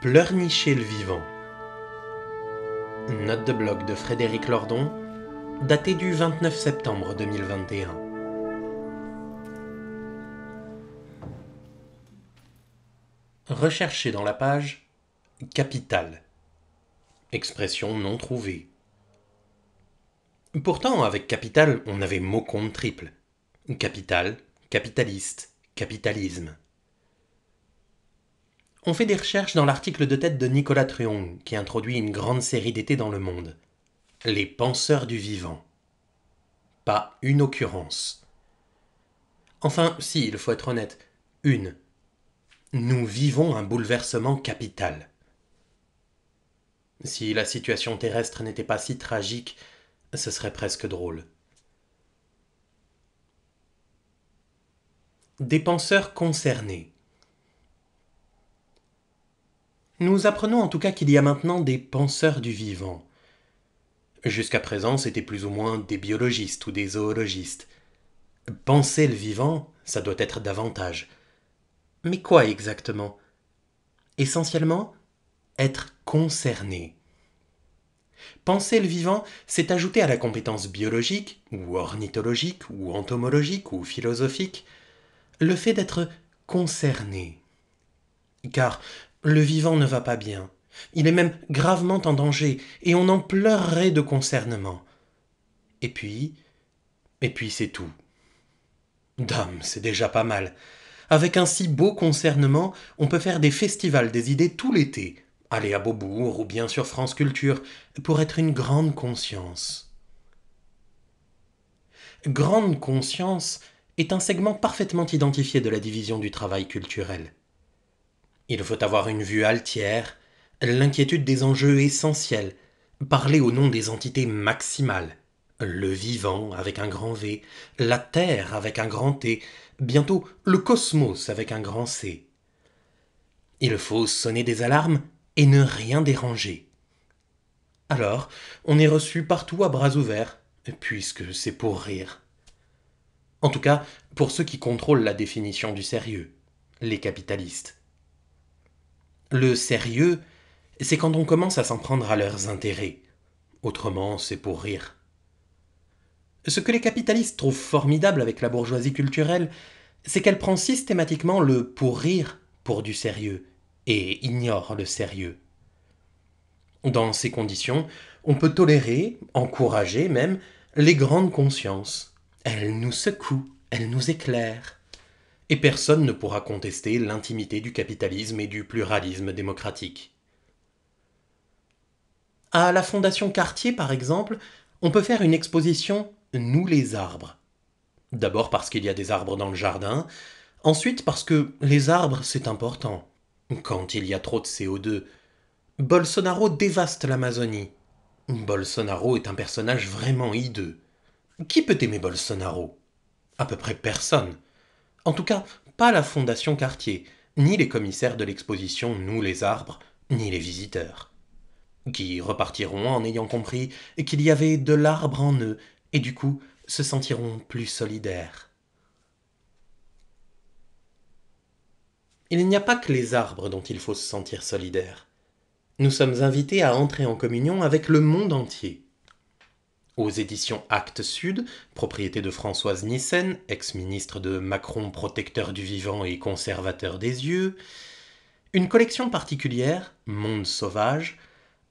Pleurnicher le vivant. note de blog de Frédéric Lordon, datée du 29 septembre 2021. Recherchez dans la page capital. Expression non trouvée. Pourtant, avec capital, on avait mot compte triple. Capital, capitaliste, capitalisme. On fait des recherches dans l'article de tête de Nicolas Truong, qui introduit une grande série d'été dans le monde. Les penseurs du vivant. Pas une occurrence. Enfin, si, il faut être honnête, une. Nous vivons un bouleversement capital. Si la situation terrestre n'était pas si tragique, ce serait presque drôle. Des penseurs concernés. Nous apprenons en tout cas qu'il y a maintenant des penseurs du vivant. Jusqu'à présent, c'était plus ou moins des biologistes ou des zoologistes. Penser le vivant, ça doit être davantage. Mais quoi exactement Essentiellement, être concerné. Penser le vivant, c'est ajouter à la compétence biologique, ou ornithologique, ou entomologique, ou philosophique, le fait d'être concerné. Car le vivant ne va pas bien. Il est même gravement en danger, et on en pleurerait de concernement. Et puis, et puis c'est tout. Dame, c'est déjà pas mal. Avec un si beau concernement, on peut faire des festivals des idées tout l'été, aller à Beaubourg ou bien sur France Culture, pour être une grande conscience. Grande conscience est un segment parfaitement identifié de la division du travail culturel. Il faut avoir une vue altière, l'inquiétude des enjeux essentiels, parler au nom des entités maximales, le vivant avec un grand V, la Terre avec un grand T, bientôt le cosmos avec un grand C. Il faut sonner des alarmes et ne rien déranger. Alors, on est reçu partout à bras ouverts, puisque c'est pour rire. En tout cas, pour ceux qui contrôlent la définition du sérieux, les capitalistes. Le sérieux, c'est quand on commence à s'en prendre à leurs intérêts. Autrement, c'est pour rire. Ce que les capitalistes trouvent formidable avec la bourgeoisie culturelle, c'est qu'elle prend systématiquement le pour rire pour du sérieux et ignore le sérieux. Dans ces conditions, on peut tolérer, encourager même, les grandes consciences. Elles nous secouent, elles nous éclairent et personne ne pourra contester l'intimité du capitalisme et du pluralisme démocratique. À la Fondation Cartier, par exemple, on peut faire une exposition Nous les arbres. D'abord parce qu'il y a des arbres dans le jardin, ensuite parce que les arbres, c'est important. Quand il y a trop de CO2, Bolsonaro dévaste l'Amazonie. Bolsonaro est un personnage vraiment hideux. Qui peut aimer Bolsonaro À peu près personne. En tout cas, pas la Fondation Cartier, ni les commissaires de l'exposition Nous les arbres, ni les visiteurs. Qui repartiront en ayant compris qu'il y avait de l'arbre en eux, et du coup se sentiront plus solidaires. Il n'y a pas que les arbres dont il faut se sentir solidaire. Nous sommes invités à entrer en communion avec le monde entier. Aux éditions Actes Sud, propriété de Françoise Nissen, ex-ministre de Macron protecteur du vivant et conservateur des yeux, une collection particulière, Monde sauvage,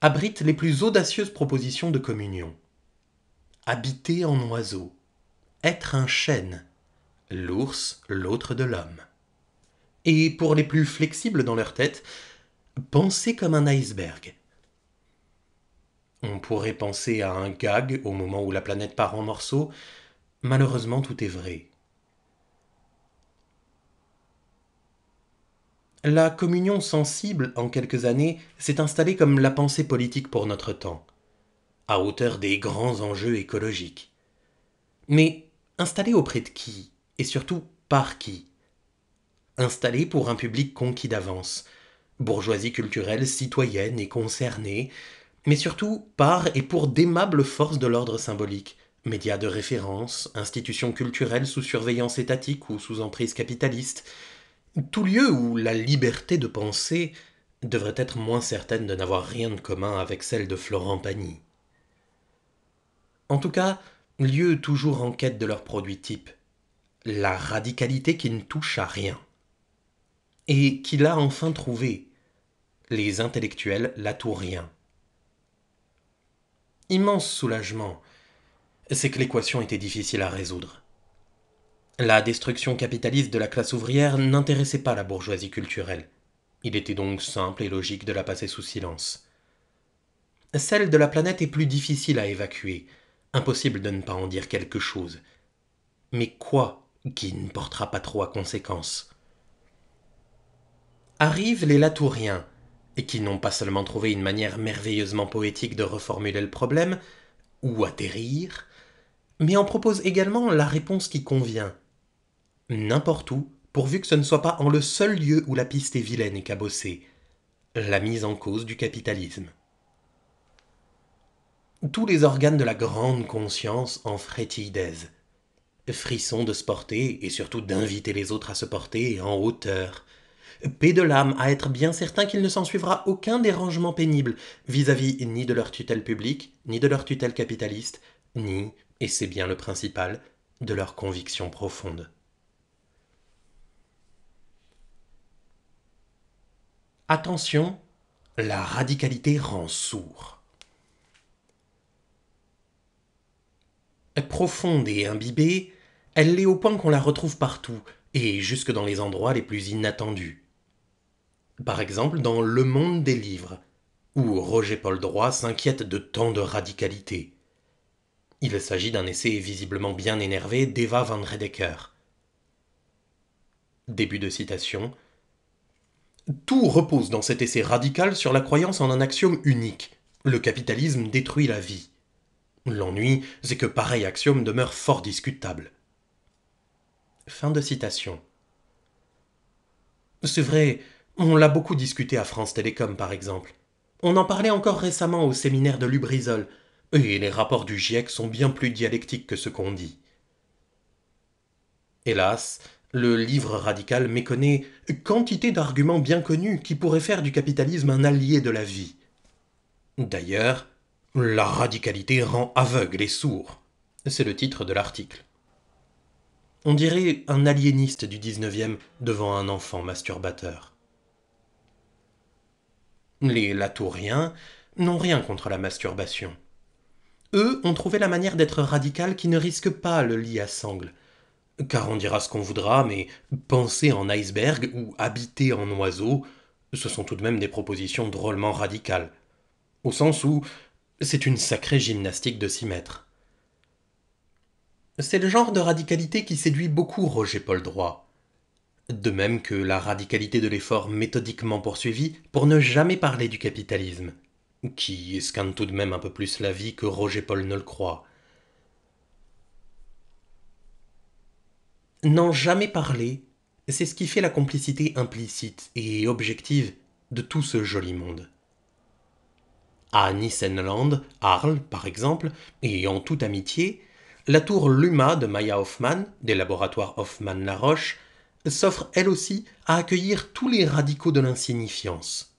abrite les plus audacieuses propositions de communion. Habiter en oiseau, être un chêne, l'ours l'autre de l'homme. Et pour les plus flexibles dans leur tête, penser comme un iceberg, on pourrait penser à un gag au moment où la planète part en morceaux. Malheureusement, tout est vrai. La communion sensible, en quelques années, s'est installée comme la pensée politique pour notre temps, à hauteur des grands enjeux écologiques. Mais installée auprès de qui Et surtout, par qui Installée pour un public conquis d'avance, bourgeoisie culturelle citoyenne et concernée, mais surtout par et pour d'aimables forces de l'ordre symbolique, médias de référence, institutions culturelles sous surveillance étatique ou sous emprise capitaliste, tout lieu où la liberté de penser devrait être moins certaine de n'avoir rien de commun avec celle de Florent Pagny. En tout cas, lieu toujours en quête de leur produit type, la radicalité qui ne touche à rien. Et qui l'a enfin trouvé, les intellectuels rien immense soulagement, c'est que l'équation était difficile à résoudre. La destruction capitaliste de la classe ouvrière n'intéressait pas la bourgeoisie culturelle. Il était donc simple et logique de la passer sous silence. Celle de la planète est plus difficile à évacuer, impossible de ne pas en dire quelque chose. Mais quoi qui ne portera pas trop à conséquence Arrivent les Latouriens, et qui n'ont pas seulement trouvé une manière merveilleusement poétique de reformuler le problème, ou atterrir, mais en proposent également la réponse qui convient. N'importe où, pourvu que ce ne soit pas en le seul lieu où la piste est vilaine et cabossée, la mise en cause du capitalisme. Tous les organes de la grande conscience en frétillent d'aise. Frissons de se porter, et surtout d'inviter les autres à se porter en hauteur. Paix de l'âme à être bien certain qu'il ne s'en suivra aucun dérangement pénible vis-à-vis -vis ni de leur tutelle publique, ni de leur tutelle capitaliste, ni, et c'est bien le principal, de leur conviction profonde. Attention, la radicalité rend sourd. Profonde et imbibée, elle l'est au point qu'on la retrouve partout, et jusque dans les endroits les plus inattendus par exemple dans Le Monde des livres, où Roger Paul Droit s'inquiète de tant de radicalité. Il s'agit d'un essai visiblement bien énervé d'Eva van Redeker. Début de citation. Tout repose dans cet essai radical sur la croyance en un axiome unique. Le capitalisme détruit la vie. L'ennui, c'est que pareil axiome demeure fort discutable. Fin de citation. C'est vrai, on l'a beaucoup discuté à France Télécom, par exemple. On en parlait encore récemment au séminaire de Lubrizol, et les rapports du GIEC sont bien plus dialectiques que ce qu'on dit. Hélas, le livre radical méconnaît quantité d'arguments bien connus qui pourraient faire du capitalisme un allié de la vie. D'ailleurs, La radicalité rend aveugle et sourd. C'est le titre de l'article. On dirait un aliéniste du 19e devant un enfant masturbateur. Mmh. Les latouriens n'ont rien contre la masturbation. Eux ont trouvé la manière d'être radical qui ne risque pas le lit à sangle. Car on dira ce qu'on voudra, mais penser en iceberg ou habiter en oiseau, ce sont tout de même des propositions drôlement radicales. Au sens où c'est une sacrée gymnastique de s'y mettre. C'est le genre de radicalité qui séduit beaucoup Roger Paul Droit. De même que la radicalité de l'effort méthodiquement poursuivi pour ne jamais parler du capitalisme, qui scanne tout de même un peu plus la vie que Roger Paul ne le croit. N'en jamais parler, c'est ce qui fait la complicité implicite et objective de tout ce joli monde. À Nissenland, Arles par exemple, et en toute amitié, la tour Luma de Maya Hoffman, des laboratoires Hoffman-Laroche, s'offre elle aussi à accueillir tous les radicaux de l'insignifiance.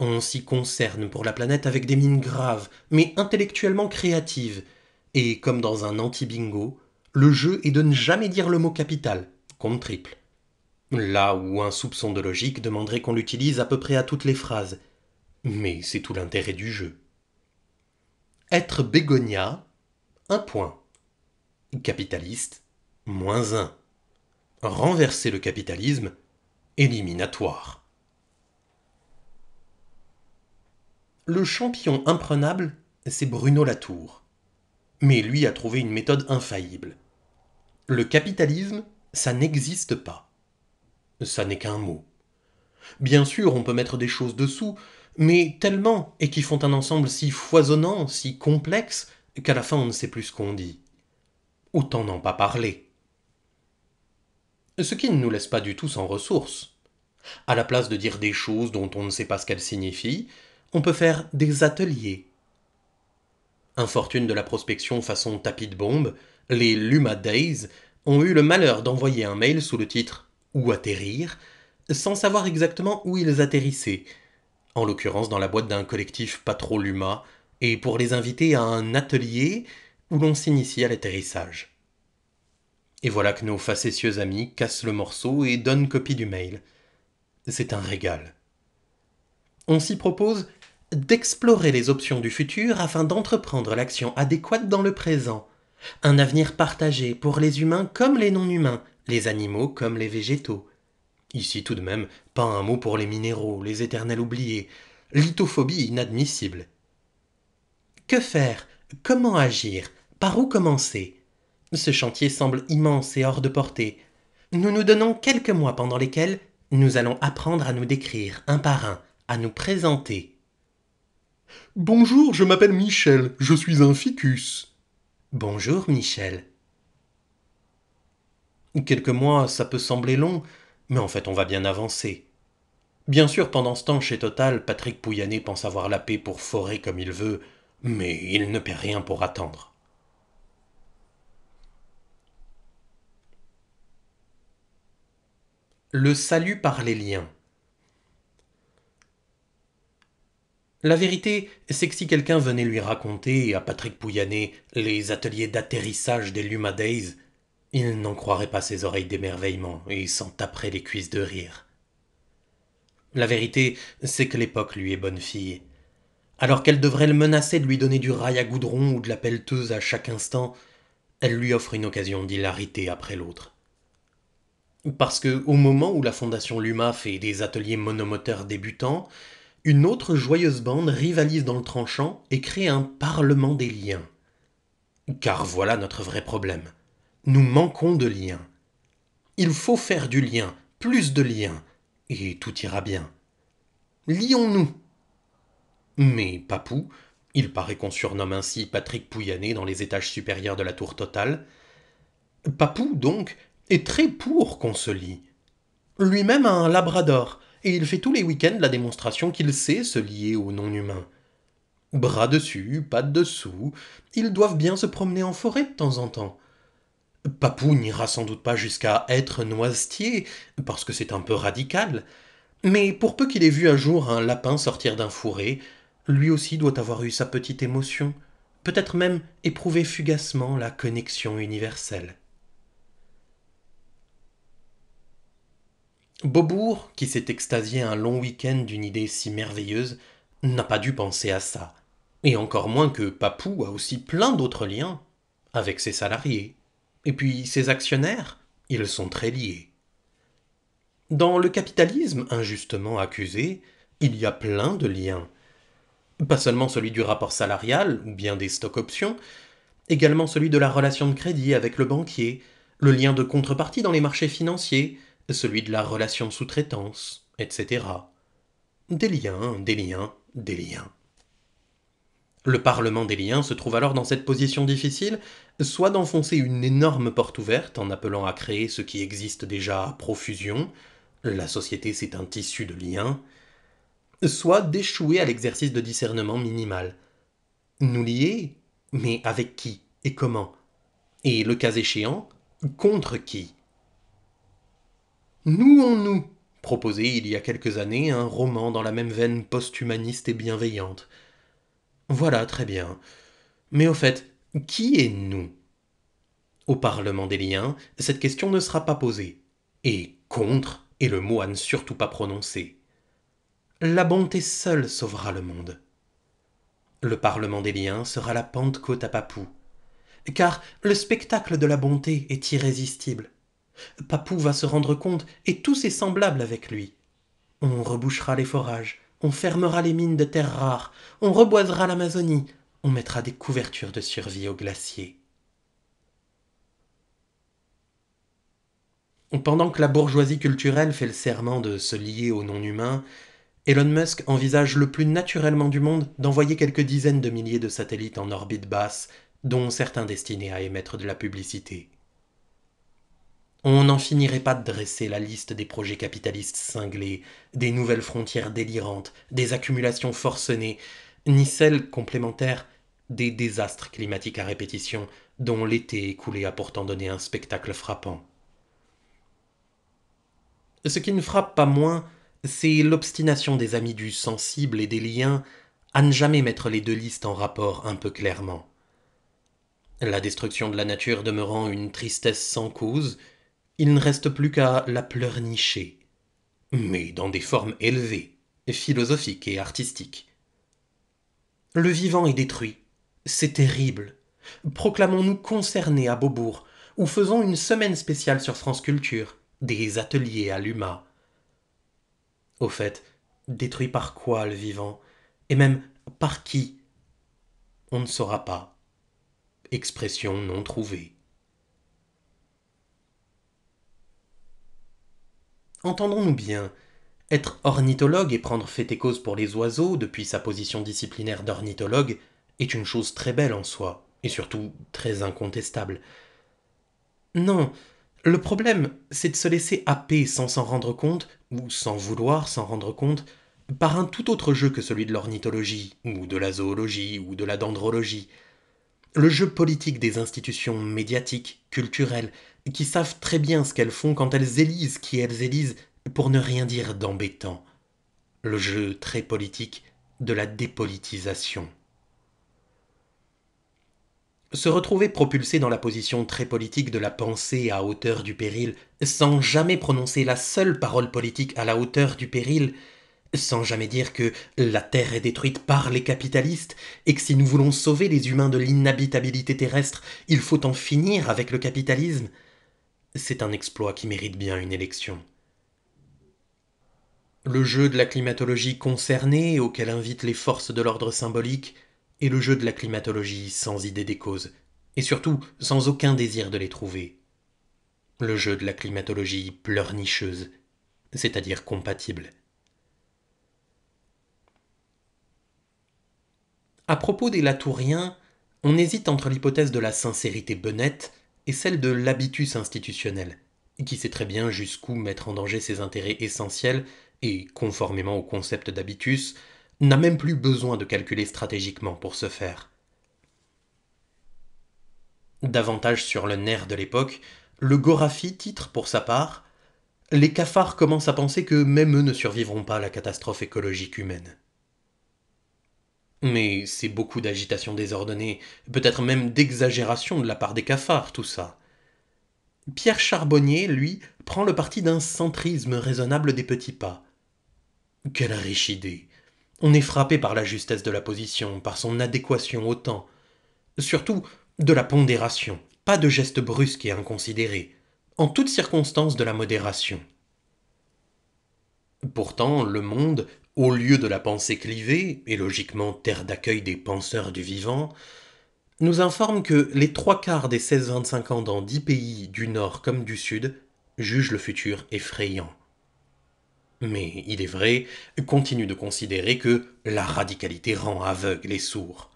On s'y concerne pour la planète avec des mines graves, mais intellectuellement créatives, et comme dans un anti-bingo, le jeu est de ne jamais dire le mot capital, compte triple. Là où un soupçon de logique demanderait qu'on l'utilise à peu près à toutes les phrases. Mais c'est tout l'intérêt du jeu. Être bégonia, un point. Capitaliste, moins un renverser le capitalisme éliminatoire. Le champion imprenable, c'est Bruno Latour. Mais lui a trouvé une méthode infaillible. Le capitalisme, ça n'existe pas. Ça n'est qu'un mot. Bien sûr, on peut mettre des choses dessous, mais tellement, et qui font un ensemble si foisonnant, si complexe, qu'à la fin on ne sait plus ce qu'on dit. Autant n'en pas parler ce qui ne nous laisse pas du tout sans ressources. À la place de dire des choses dont on ne sait pas ce qu'elles signifient, on peut faire des ateliers. Infortune de la prospection façon tapis de bombe, les Luma Days ont eu le malheur d'envoyer un mail sous le titre Où atterrir sans savoir exactement où ils atterrissaient, en l'occurrence dans la boîte d'un collectif pas trop Luma, et pour les inviter à un atelier où l'on s'initie à l'atterrissage. Et voilà que nos facétieux amis cassent le morceau et donnent copie du mail. C'est un régal. On s'y propose d'explorer les options du futur afin d'entreprendre l'action adéquate dans le présent. Un avenir partagé pour les humains comme les non-humains, les animaux comme les végétaux. Ici tout de même, pas un mot pour les minéraux, les éternels oubliés. Lithophobie inadmissible. Que faire Comment agir Par où commencer ce chantier semble immense et hors de portée. Nous nous donnons quelques mois pendant lesquels nous allons apprendre à nous décrire un par un, à nous présenter. Bonjour, je m'appelle Michel, je suis un ficus. Bonjour, Michel. Quelques mois, ça peut sembler long, mais en fait, on va bien avancer. Bien sûr, pendant ce temps, chez Total, Patrick Pouyanné pense avoir la paix pour forer comme il veut, mais il ne paie rien pour attendre. Le salut par les liens. La vérité, c'est que si quelqu'un venait lui raconter à Patrick Pouyanné les ateliers d'atterrissage des Luma Days, il n'en croirait pas ses oreilles d'émerveillement et s'en taperait les cuisses de rire. La vérité, c'est que l'époque lui est bonne fille. Alors qu'elle devrait le menacer de lui donner du rail à goudron ou de la pelleteuse à chaque instant, elle lui offre une occasion d'hilarité après l'autre. Parce que au moment où la Fondation Luma fait des ateliers monomoteurs débutants, une autre joyeuse bande rivalise dans le tranchant et crée un parlement des liens. Car voilà notre vrai problème. Nous manquons de liens. Il faut faire du lien, plus de liens, et tout ira bien. Lions-nous Mais Papou, il paraît qu'on surnomme ainsi Patrick Pouyanné dans les étages supérieurs de la tour totale, Papou, donc, est très pour qu'on se lie. Lui-même a un labrador, et il fait tous les week-ends la démonstration qu'il sait se lier aux non-humains. Bras dessus, pattes dessous, ils doivent bien se promener en forêt de temps en temps. Papou n'ira sans doute pas jusqu'à être noisetier, parce que c'est un peu radical, mais pour peu qu'il ait vu un jour un lapin sortir d'un fourré, lui aussi doit avoir eu sa petite émotion, peut-être même éprouver fugacement la connexion universelle. Beaubourg, qui s'est extasié un long week-end d'une idée si merveilleuse, n'a pas dû penser à ça, et encore moins que Papou a aussi plein d'autres liens avec ses salariés. Et puis ses actionnaires, ils sont très liés. Dans le capitalisme injustement accusé, il y a plein de liens. Pas seulement celui du rapport salarial ou bien des stocks options, également celui de la relation de crédit avec le banquier, le lien de contrepartie dans les marchés financiers, celui de la relation sous-traitance, etc. Des liens, des liens, des liens. Le Parlement des liens se trouve alors dans cette position difficile, soit d'enfoncer une énorme porte ouverte en appelant à créer ce qui existe déjà à profusion, la société c'est un tissu de liens, soit d'échouer à l'exercice de discernement minimal. Nous lier, mais avec qui et comment Et le cas échéant, contre qui nous en nous proposait il y a quelques années un roman dans la même veine post-humaniste et bienveillante. Voilà, très bien. Mais au fait, qui est nous Au Parlement des liens, cette question ne sera pas posée. Et contre est le mot à ne surtout pas prononcer. La bonté seule sauvera le monde. Le Parlement des liens sera la Pentecôte à Papou. Car le spectacle de la bonté est irrésistible. Papou va se rendre compte, et tous ses semblables avec lui. On rebouchera les forages, on fermera les mines de terres rares, on reboisera l'Amazonie, on mettra des couvertures de survie aux glaciers. Pendant que la bourgeoisie culturelle fait le serment de se lier au non-humain, Elon Musk envisage le plus naturellement du monde d'envoyer quelques dizaines de milliers de satellites en orbite basse, dont certains destinés à émettre de la publicité. On n'en finirait pas de dresser la liste des projets capitalistes cinglés, des nouvelles frontières délirantes, des accumulations forcenées, ni celles complémentaires des désastres climatiques à répétition dont l'été écoulé a pourtant donné un spectacle frappant. Ce qui ne frappe pas moins, c'est l'obstination des amis du sensible et des liens à ne jamais mettre les deux listes en rapport un peu clairement. La destruction de la nature demeurant une tristesse sans cause, il ne reste plus qu'à la pleurnicher, mais dans des formes élevées, philosophiques et artistiques. Le vivant est détruit, c'est terrible. Proclamons-nous concernés à Beaubourg, ou faisons une semaine spéciale sur France Culture, des ateliers à l'UMA. Au fait, détruit par quoi le vivant Et même par qui On ne saura pas. Expression non trouvée. Entendons-nous bien, être ornithologue et prendre fait et cause pour les oiseaux depuis sa position disciplinaire d'ornithologue est une chose très belle en soi, et surtout très incontestable. Non, le problème, c'est de se laisser happer sans s'en rendre compte, ou sans vouloir s'en rendre compte, par un tout autre jeu que celui de l'ornithologie, ou de la zoologie, ou de la dendrologie. Le jeu politique des institutions médiatiques, culturelles, qui savent très bien ce qu'elles font quand elles élisent qui elles élisent pour ne rien dire d'embêtant. Le jeu très politique de la dépolitisation. Se retrouver propulsé dans la position très politique de la pensée à hauteur du péril, sans jamais prononcer la seule parole politique à la hauteur du péril, sans jamais dire que la Terre est détruite par les capitalistes, et que si nous voulons sauver les humains de l'inhabitabilité terrestre, il faut en finir avec le capitalisme, c'est un exploit qui mérite bien une élection. Le jeu de la climatologie concernée, auquel invitent les forces de l'ordre symbolique, est le jeu de la climatologie sans idée des causes, et surtout sans aucun désir de les trouver. Le jeu de la climatologie pleurnicheuse, c'est-à-dire compatible. À propos des Latouriens, on hésite entre l'hypothèse de la sincérité benette et celle de l'habitus institutionnel, qui sait très bien jusqu'où mettre en danger ses intérêts essentiels et, conformément au concept d'habitus, n'a même plus besoin de calculer stratégiquement pour ce faire. Davantage sur le nerf de l'époque, le Gorafi titre pour sa part Les cafards commencent à penser que même eux ne survivront pas à la catastrophe écologique humaine. Mais c'est beaucoup d'agitation désordonnée, peut-être même d'exagération de la part des cafards, tout ça. Pierre Charbonnier, lui, prend le parti d'un centrisme raisonnable des petits pas. Quelle riche idée. On est frappé par la justesse de la position, par son adéquation au temps. Surtout, de la pondération, pas de gestes brusques et inconsidérés. En toutes circonstances, de la modération. Pourtant, le monde, au lieu de la pensée clivée, et logiquement terre d'accueil des penseurs du vivant, nous informe que les trois quarts des 16-25 ans dans dix pays du Nord comme du Sud jugent le futur effrayant. Mais il est vrai, continue de considérer que la radicalité rend aveugles et sourds.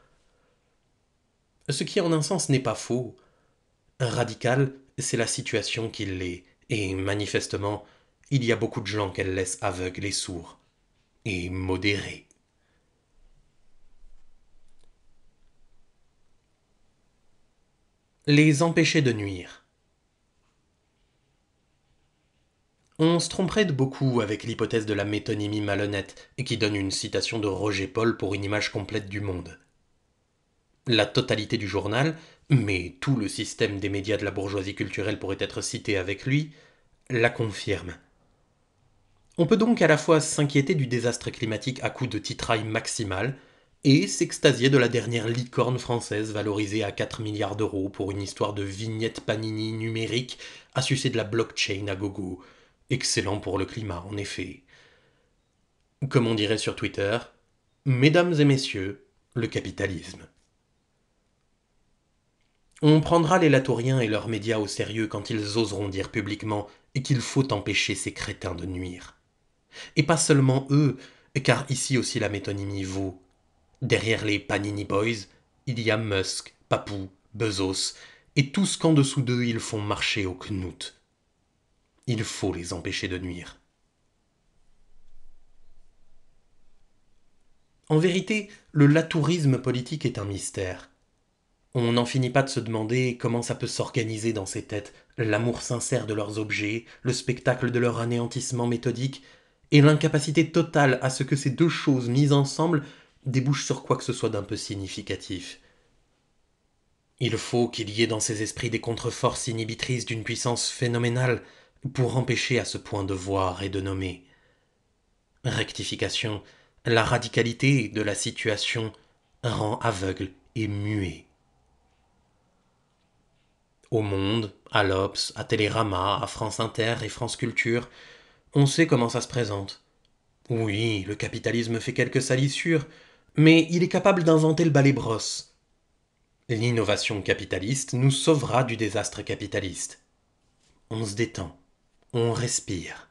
Ce qui en un sens n'est pas faux. radical, c'est la situation qu'il l'est, et manifestement, il y a beaucoup de gens qu'elle laisse aveugles et sourds et modéré. Les empêcher de nuire. On se tromperait de beaucoup avec l'hypothèse de la métonymie malhonnête, qui donne une citation de Roger Paul pour une image complète du monde. La totalité du journal, mais tout le système des médias de la bourgeoisie culturelle pourrait être cité avec lui, la confirme. On peut donc à la fois s'inquiéter du désastre climatique à coup de titraille maximale et s'extasier de la dernière licorne française valorisée à 4 milliards d'euros pour une histoire de vignette panini numérique à sucer de la blockchain à gogo. Excellent pour le climat, en effet. Comme on dirait sur Twitter, Mesdames et messieurs, le capitalisme. On prendra les latouriens et leurs médias au sérieux quand ils oseront dire publiquement qu'il faut empêcher ces crétins de nuire. Et pas seulement eux, car ici aussi la métonymie vaut. Derrière les Panini Boys, il y a Musk, Papou, Bezos, et tout ce qu'en dessous d'eux ils font marcher au knout. Il faut les empêcher de nuire. En vérité, le latourisme politique est un mystère. On n'en finit pas de se demander comment ça peut s'organiser dans ces têtes, l'amour sincère de leurs objets, le spectacle de leur anéantissement méthodique, et l'incapacité totale à ce que ces deux choses mises ensemble débouchent sur quoi que ce soit d'un peu significatif. Il faut qu'il y ait dans ces esprits des contre-forces inhibitrices d'une puissance phénoménale pour empêcher à ce point de voir et de nommer. Rectification, la radicalité de la situation rend aveugle et muet. Au Monde, à l'Obs, à Télérama, à France Inter et France Culture, on sait comment ça se présente. Oui, le capitalisme fait quelques salissures, mais il est capable d'inventer le balai brosse. L'innovation capitaliste nous sauvera du désastre capitaliste. On se détend, on respire.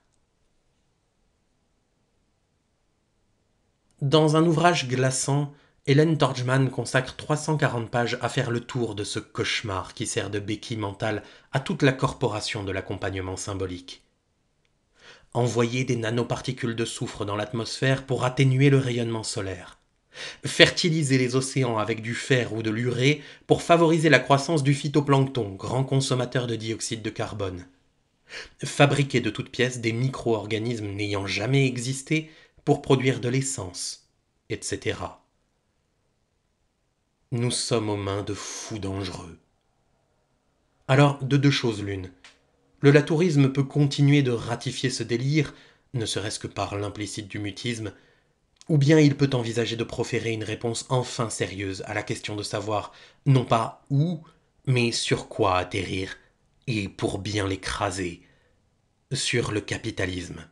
Dans un ouvrage glaçant, Hélène Torgman consacre 340 pages à faire le tour de ce cauchemar qui sert de béquille mentale à toute la corporation de l'accompagnement symbolique envoyer des nanoparticules de soufre dans l'atmosphère pour atténuer le rayonnement solaire, fertiliser les océans avec du fer ou de l'urée pour favoriser la croissance du phytoplancton, grand consommateur de dioxyde de carbone, fabriquer de toutes pièces des micro-organismes n'ayant jamais existé pour produire de l'essence, etc. Nous sommes aux mains de fous dangereux. Alors, de deux choses l'une. Le latourisme peut continuer de ratifier ce délire, ne serait-ce que par l'implicite du mutisme, ou bien il peut envisager de proférer une réponse enfin sérieuse à la question de savoir non pas où, mais sur quoi atterrir, et pour bien l'écraser, sur le capitalisme.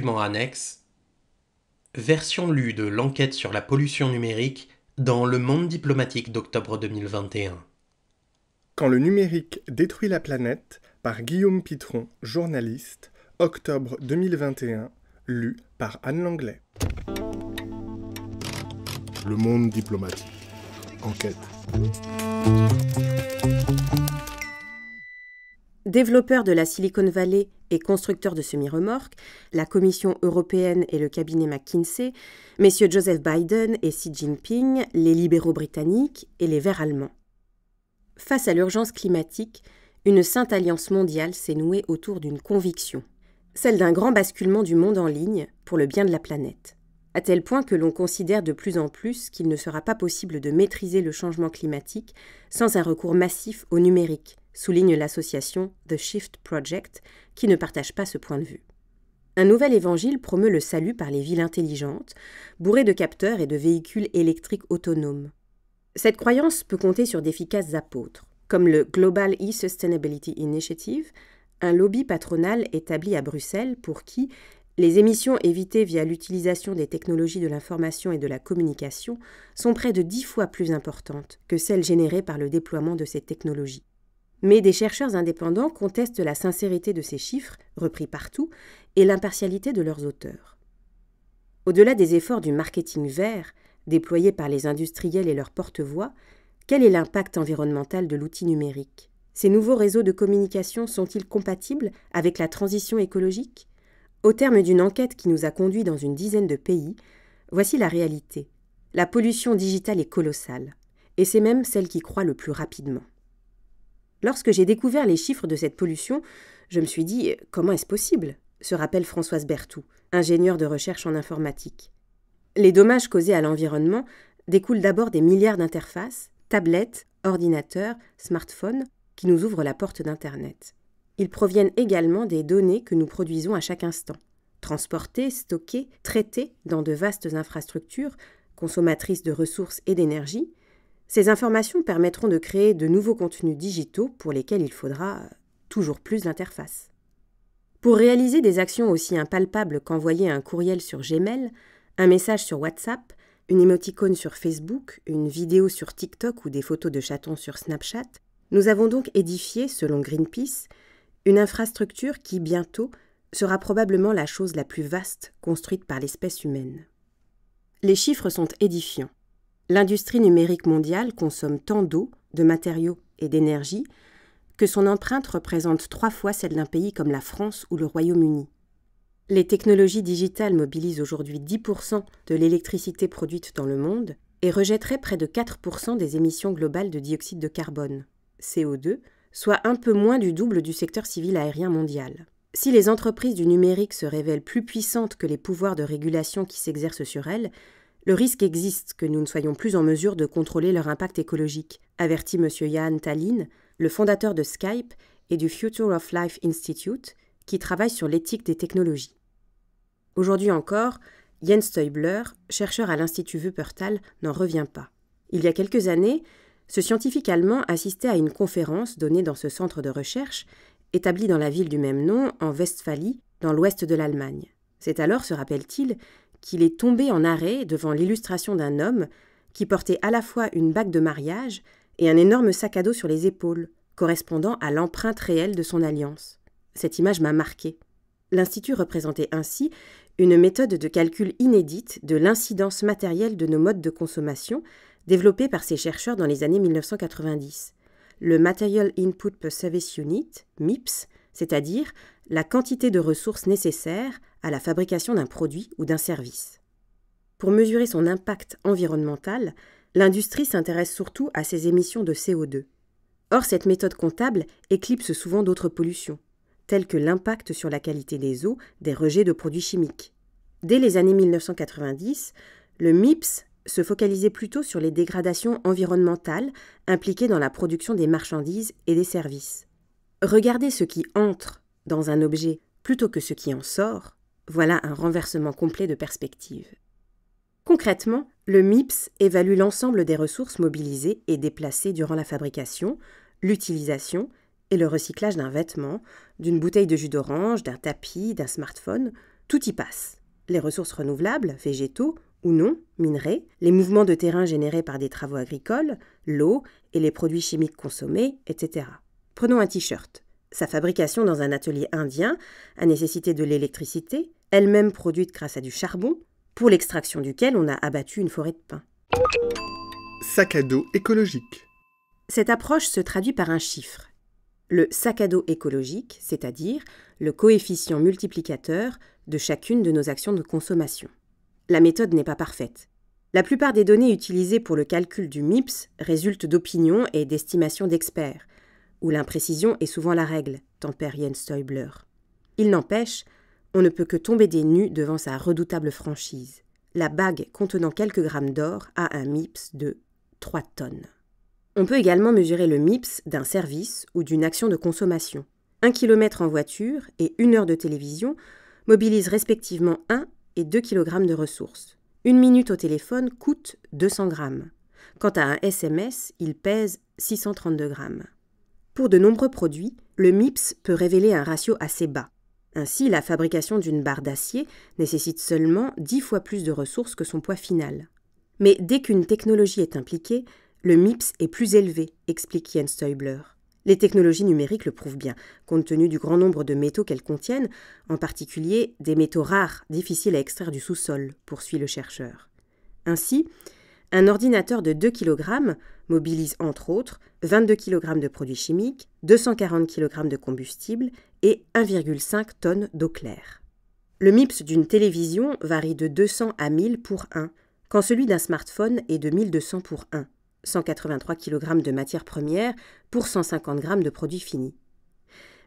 document annexe Version lue de l'enquête sur la pollution numérique dans Le Monde diplomatique d'octobre 2021. Quand le numérique détruit la planète, par Guillaume Pitron, journaliste, octobre 2021, lu par Anne Langlais. Le Monde diplomatique. Enquête. Développeurs de la Silicon Valley et constructeurs de semi-remorques, la Commission européenne et le cabinet McKinsey, messieurs Joseph Biden et Xi Jinping, les libéraux britanniques et les verts allemands. Face à l'urgence climatique, une sainte alliance mondiale s'est nouée autour d'une conviction, celle d'un grand basculement du monde en ligne pour le bien de la planète, à tel point que l'on considère de plus en plus qu'il ne sera pas possible de maîtriser le changement climatique sans un recours massif au numérique, souligne l'association The Shift Project, qui ne partage pas ce point de vue. Un nouvel évangile promeut le salut par les villes intelligentes, bourrées de capteurs et de véhicules électriques autonomes. Cette croyance peut compter sur d'efficaces apôtres, comme le Global E-Sustainability Initiative, un lobby patronal établi à Bruxelles pour qui les émissions évitées via l'utilisation des technologies de l'information et de la communication sont près de dix fois plus importantes que celles générées par le déploiement de ces technologies. Mais des chercheurs indépendants contestent la sincérité de ces chiffres, repris partout, et l'impartialité de leurs auteurs. Au-delà des efforts du marketing vert, déployés par les industriels et leurs porte-voix, quel est l'impact environnemental de l'outil numérique Ces nouveaux réseaux de communication sont-ils compatibles avec la transition écologique Au terme d'une enquête qui nous a conduits dans une dizaine de pays, voici la réalité. La pollution digitale est colossale, et c'est même celle qui croît le plus rapidement. Lorsque j'ai découvert les chiffres de cette pollution, je me suis dit comment est-ce possible se rappelle Françoise Berthoud, ingénieure de recherche en informatique. Les dommages causés à l'environnement découlent d'abord des milliards d'interfaces, tablettes, ordinateurs, smartphones qui nous ouvrent la porte d'Internet. Ils proviennent également des données que nous produisons à chaque instant, transportées, stockées, traitées dans de vastes infrastructures consommatrices de ressources et d'énergie, ces informations permettront de créer de nouveaux contenus digitaux pour lesquels il faudra toujours plus d'interfaces. Pour réaliser des actions aussi impalpables qu'envoyer un courriel sur Gmail, un message sur WhatsApp, une émoticône sur Facebook, une vidéo sur TikTok ou des photos de chatons sur Snapchat, nous avons donc édifié, selon Greenpeace, une infrastructure qui bientôt sera probablement la chose la plus vaste construite par l'espèce humaine. Les chiffres sont édifiants. L'industrie numérique mondiale consomme tant d'eau, de matériaux et d'énergie que son empreinte représente trois fois celle d'un pays comme la France ou le Royaume-Uni. Les technologies digitales mobilisent aujourd'hui 10% de l'électricité produite dans le monde et rejetteraient près de 4% des émissions globales de dioxyde de carbone, CO2, soit un peu moins du double du secteur civil aérien mondial. Si les entreprises du numérique se révèlent plus puissantes que les pouvoirs de régulation qui s'exercent sur elles, le risque existe que nous ne soyons plus en mesure de contrôler leur impact écologique, avertit M. Jan Tallinn, le fondateur de Skype et du Future of Life Institute, qui travaille sur l'éthique des technologies. Aujourd'hui encore, Jens Teubler, chercheur à l'Institut Wuppertal, n'en revient pas. Il y a quelques années, ce scientifique allemand assistait à une conférence donnée dans ce centre de recherche, établi dans la ville du même nom, en Westphalie, dans l'ouest de l'Allemagne. C'est alors, se rappelle-t-il, qu'il est tombé en arrêt devant l'illustration d'un homme qui portait à la fois une bague de mariage et un énorme sac à dos sur les épaules, correspondant à l'empreinte réelle de son alliance. Cette image m'a marqué. L'Institut représentait ainsi une méthode de calcul inédite de l'incidence matérielle de nos modes de consommation développée par ses chercheurs dans les années 1990. Le Material Input per Service Unit, MIPS, c'est-à-dire la quantité de ressources nécessaires à la fabrication d'un produit ou d'un service. Pour mesurer son impact environnemental, l'industrie s'intéresse surtout à ses émissions de CO2. Or, cette méthode comptable éclipse souvent d'autres pollutions, telles que l'impact sur la qualité des eaux des rejets de produits chimiques. Dès les années 1990, le MIPS se focalisait plutôt sur les dégradations environnementales impliquées dans la production des marchandises et des services. Regarder ce qui entre dans un objet plutôt que ce qui en sort voilà un renversement complet de perspective. Concrètement, le MIPS évalue l'ensemble des ressources mobilisées et déplacées durant la fabrication, l'utilisation et le recyclage d'un vêtement, d'une bouteille de jus d'orange, d'un tapis, d'un smartphone, tout y passe. Les ressources renouvelables, végétaux ou non, minerais, les mouvements de terrain générés par des travaux agricoles, l'eau et les produits chimiques consommés, etc. Prenons un t-shirt. Sa fabrication dans un atelier indien a nécessité de l'électricité, elle-même produite grâce à du charbon, pour l'extraction duquel on a abattu une forêt de pins. Sac à dos écologique. Cette approche se traduit par un chiffre. Le sac à dos écologique, c'est-à-dire le coefficient multiplicateur de chacune de nos actions de consommation. La méthode n'est pas parfaite. La plupart des données utilisées pour le calcul du MIPS résultent d'opinions et d'estimations d'experts, où l'imprécision est souvent la règle, tempère Jens Stoibler. Il n'empêche, on ne peut que tomber des nues devant sa redoutable franchise. La bague contenant quelques grammes d'or a un MIPS de 3 tonnes. On peut également mesurer le MIPS d'un service ou d'une action de consommation. Un kilomètre en voiture et une heure de télévision mobilisent respectivement 1 et 2 kg de ressources. Une minute au téléphone coûte 200 grammes. Quant à un SMS, il pèse 632 grammes. Pour de nombreux produits, le MIPS peut révéler un ratio assez bas. Ainsi, la fabrication d'une barre d'acier nécessite seulement 10 fois plus de ressources que son poids final. Mais dès qu'une technologie est impliquée, le MIPS est plus élevé, explique Jens Teubler. Les technologies numériques le prouvent bien, compte tenu du grand nombre de métaux qu'elles contiennent, en particulier des métaux rares, difficiles à extraire du sous-sol, poursuit le chercheur. Ainsi, un ordinateur de 2 kg mobilise entre autres 22 kg de produits chimiques, 240 kg de combustible et 1,5 tonne d'eau claire. Le MIPS d'une télévision varie de 200 à 1000 pour 1, quand celui d'un smartphone est de 1200 pour 1, 183 kg de matière première pour 150 g de produits finis.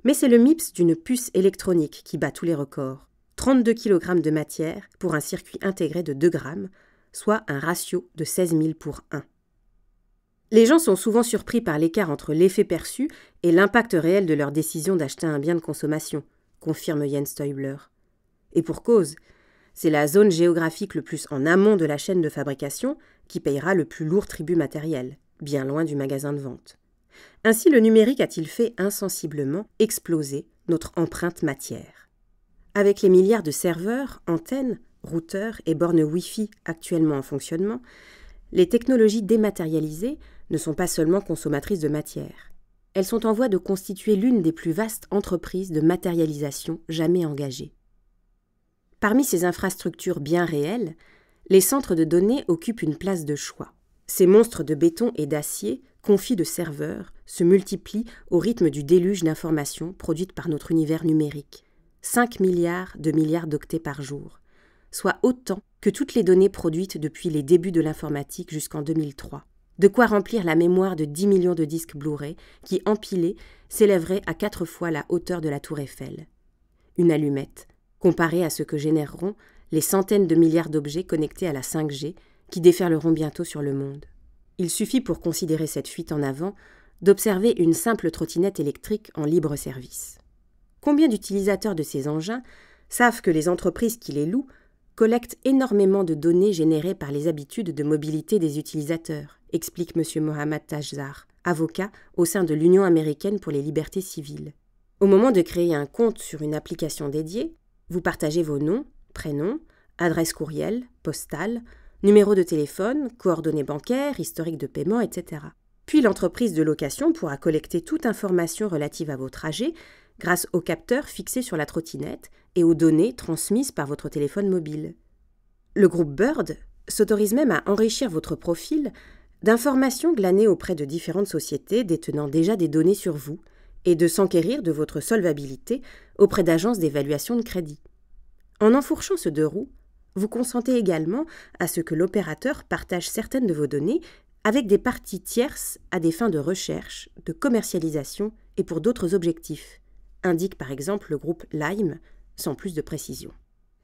Mais c'est le MIPS d'une puce électronique qui bat tous les records. 32 kg de matière pour un circuit intégré de 2 g, soit un ratio de 16 000 pour 1. Les gens sont souvent surpris par l'écart entre l'effet perçu et l'impact réel de leur décision d'acheter un bien de consommation, confirme Jens Teubler. Et pour cause, c'est la zone géographique le plus en amont de la chaîne de fabrication qui payera le plus lourd tribut matériel, bien loin du magasin de vente. Ainsi le numérique a-t-il fait insensiblement exploser notre empreinte matière. Avec les milliards de serveurs, antennes, routeurs et bornes Wi-Fi actuellement en fonctionnement, les technologies dématérialisées ne sont pas seulement consommatrices de matière. Elles sont en voie de constituer l'une des plus vastes entreprises de matérialisation jamais engagées. Parmi ces infrastructures bien réelles, les centres de données occupent une place de choix. Ces monstres de béton et d'acier, confits de serveurs, se multiplient au rythme du déluge d'informations produites par notre univers numérique. 5 milliards de milliards d'octets par jour, soit autant que toutes les données produites depuis les débuts de l'informatique jusqu'en 2003. De quoi remplir la mémoire de 10 millions de disques Blu-ray qui, empilés, s'élèveraient à quatre fois la hauteur de la tour Eiffel. Une allumette, comparée à ce que généreront les centaines de milliards d'objets connectés à la 5G qui déferleront bientôt sur le monde. Il suffit pour considérer cette fuite en avant d'observer une simple trottinette électrique en libre service. Combien d'utilisateurs de ces engins savent que les entreprises qui les louent collectent énormément de données générées par les habitudes de mobilité des utilisateurs explique M. Mohamed Tajzar, avocat au sein de l'Union américaine pour les libertés civiles. Au moment de créer un compte sur une application dédiée, vous partagez vos noms, prénoms, adresse courriel, postale, numéro de téléphone, coordonnées bancaires, historique de paiement, etc. Puis l'entreprise de location pourra collecter toute information relative à vos trajets grâce aux capteurs fixés sur la trottinette et aux données transmises par votre téléphone mobile. Le groupe Bird s'autorise même à enrichir votre profil d'informations glanées auprès de différentes sociétés détenant déjà des données sur vous et de s'enquérir de votre solvabilité auprès d'agences d'évaluation de crédit. En enfourchant ce deux roues, vous consentez également à ce que l'opérateur partage certaines de vos données avec des parties tierces à des fins de recherche, de commercialisation et pour d'autres objectifs, indique par exemple le groupe Lime, sans plus de précision.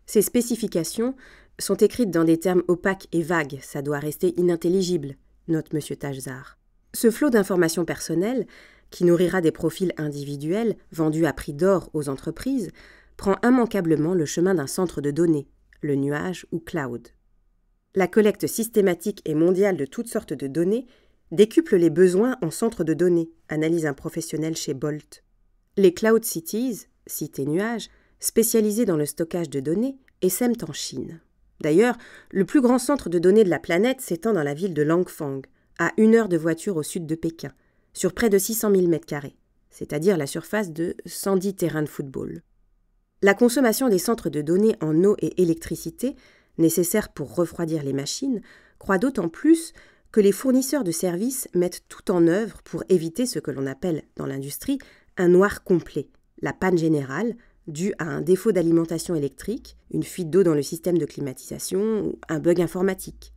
Ces spécifications sont écrites dans des termes opaques et vagues, ça doit rester inintelligible, note M. Tajzar. Ce flot d'informations personnelles, qui nourrira des profils individuels vendus à prix d'or aux entreprises, prend immanquablement le chemin d'un centre de données, le nuage ou cloud. La collecte systématique et mondiale de toutes sortes de données décuple les besoins en centres de données, analyse un professionnel chez Bolt. Les cloud cities, cités nuages, spécialisés dans le stockage de données, essaiment en Chine. D'ailleurs, le plus grand centre de données de la planète s'étend dans la ville de Langfang, à une heure de voiture au sud de Pékin, sur près de 600 000 mètres 2 cest c'est-à-dire la surface de 110 terrains de football. La consommation des centres de données en eau et électricité, nécessaires pour refroidir les machines, croît d'autant plus que les fournisseurs de services mettent tout en œuvre pour éviter ce que l'on appelle, dans l'industrie, un noir complet, la panne générale, dû à un défaut d'alimentation électrique, une fuite d'eau dans le système de climatisation ou un bug informatique.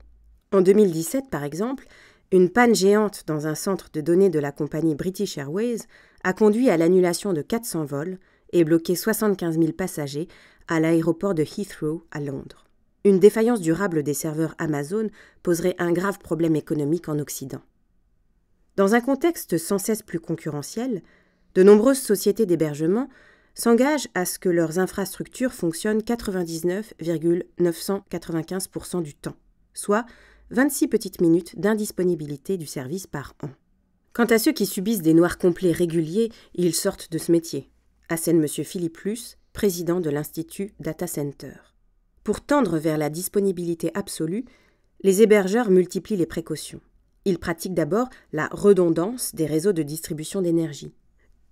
En 2017, par exemple, une panne géante dans un centre de données de la compagnie British Airways a conduit à l'annulation de 400 vols et bloqué 75 000 passagers à l'aéroport de Heathrow à Londres. Une défaillance durable des serveurs Amazon poserait un grave problème économique en Occident. Dans un contexte sans cesse plus concurrentiel, de nombreuses sociétés d'hébergement s'engagent à ce que leurs infrastructures fonctionnent 99,995% du temps, soit 26 petites minutes d'indisponibilité du service par an. Quant à ceux qui subissent des noirs complets réguliers, ils sortent de ce métier, assène M. Philippe Luce, président de l'Institut Data Center. Pour tendre vers la disponibilité absolue, les hébergeurs multiplient les précautions. Ils pratiquent d'abord la redondance des réseaux de distribution d'énergie.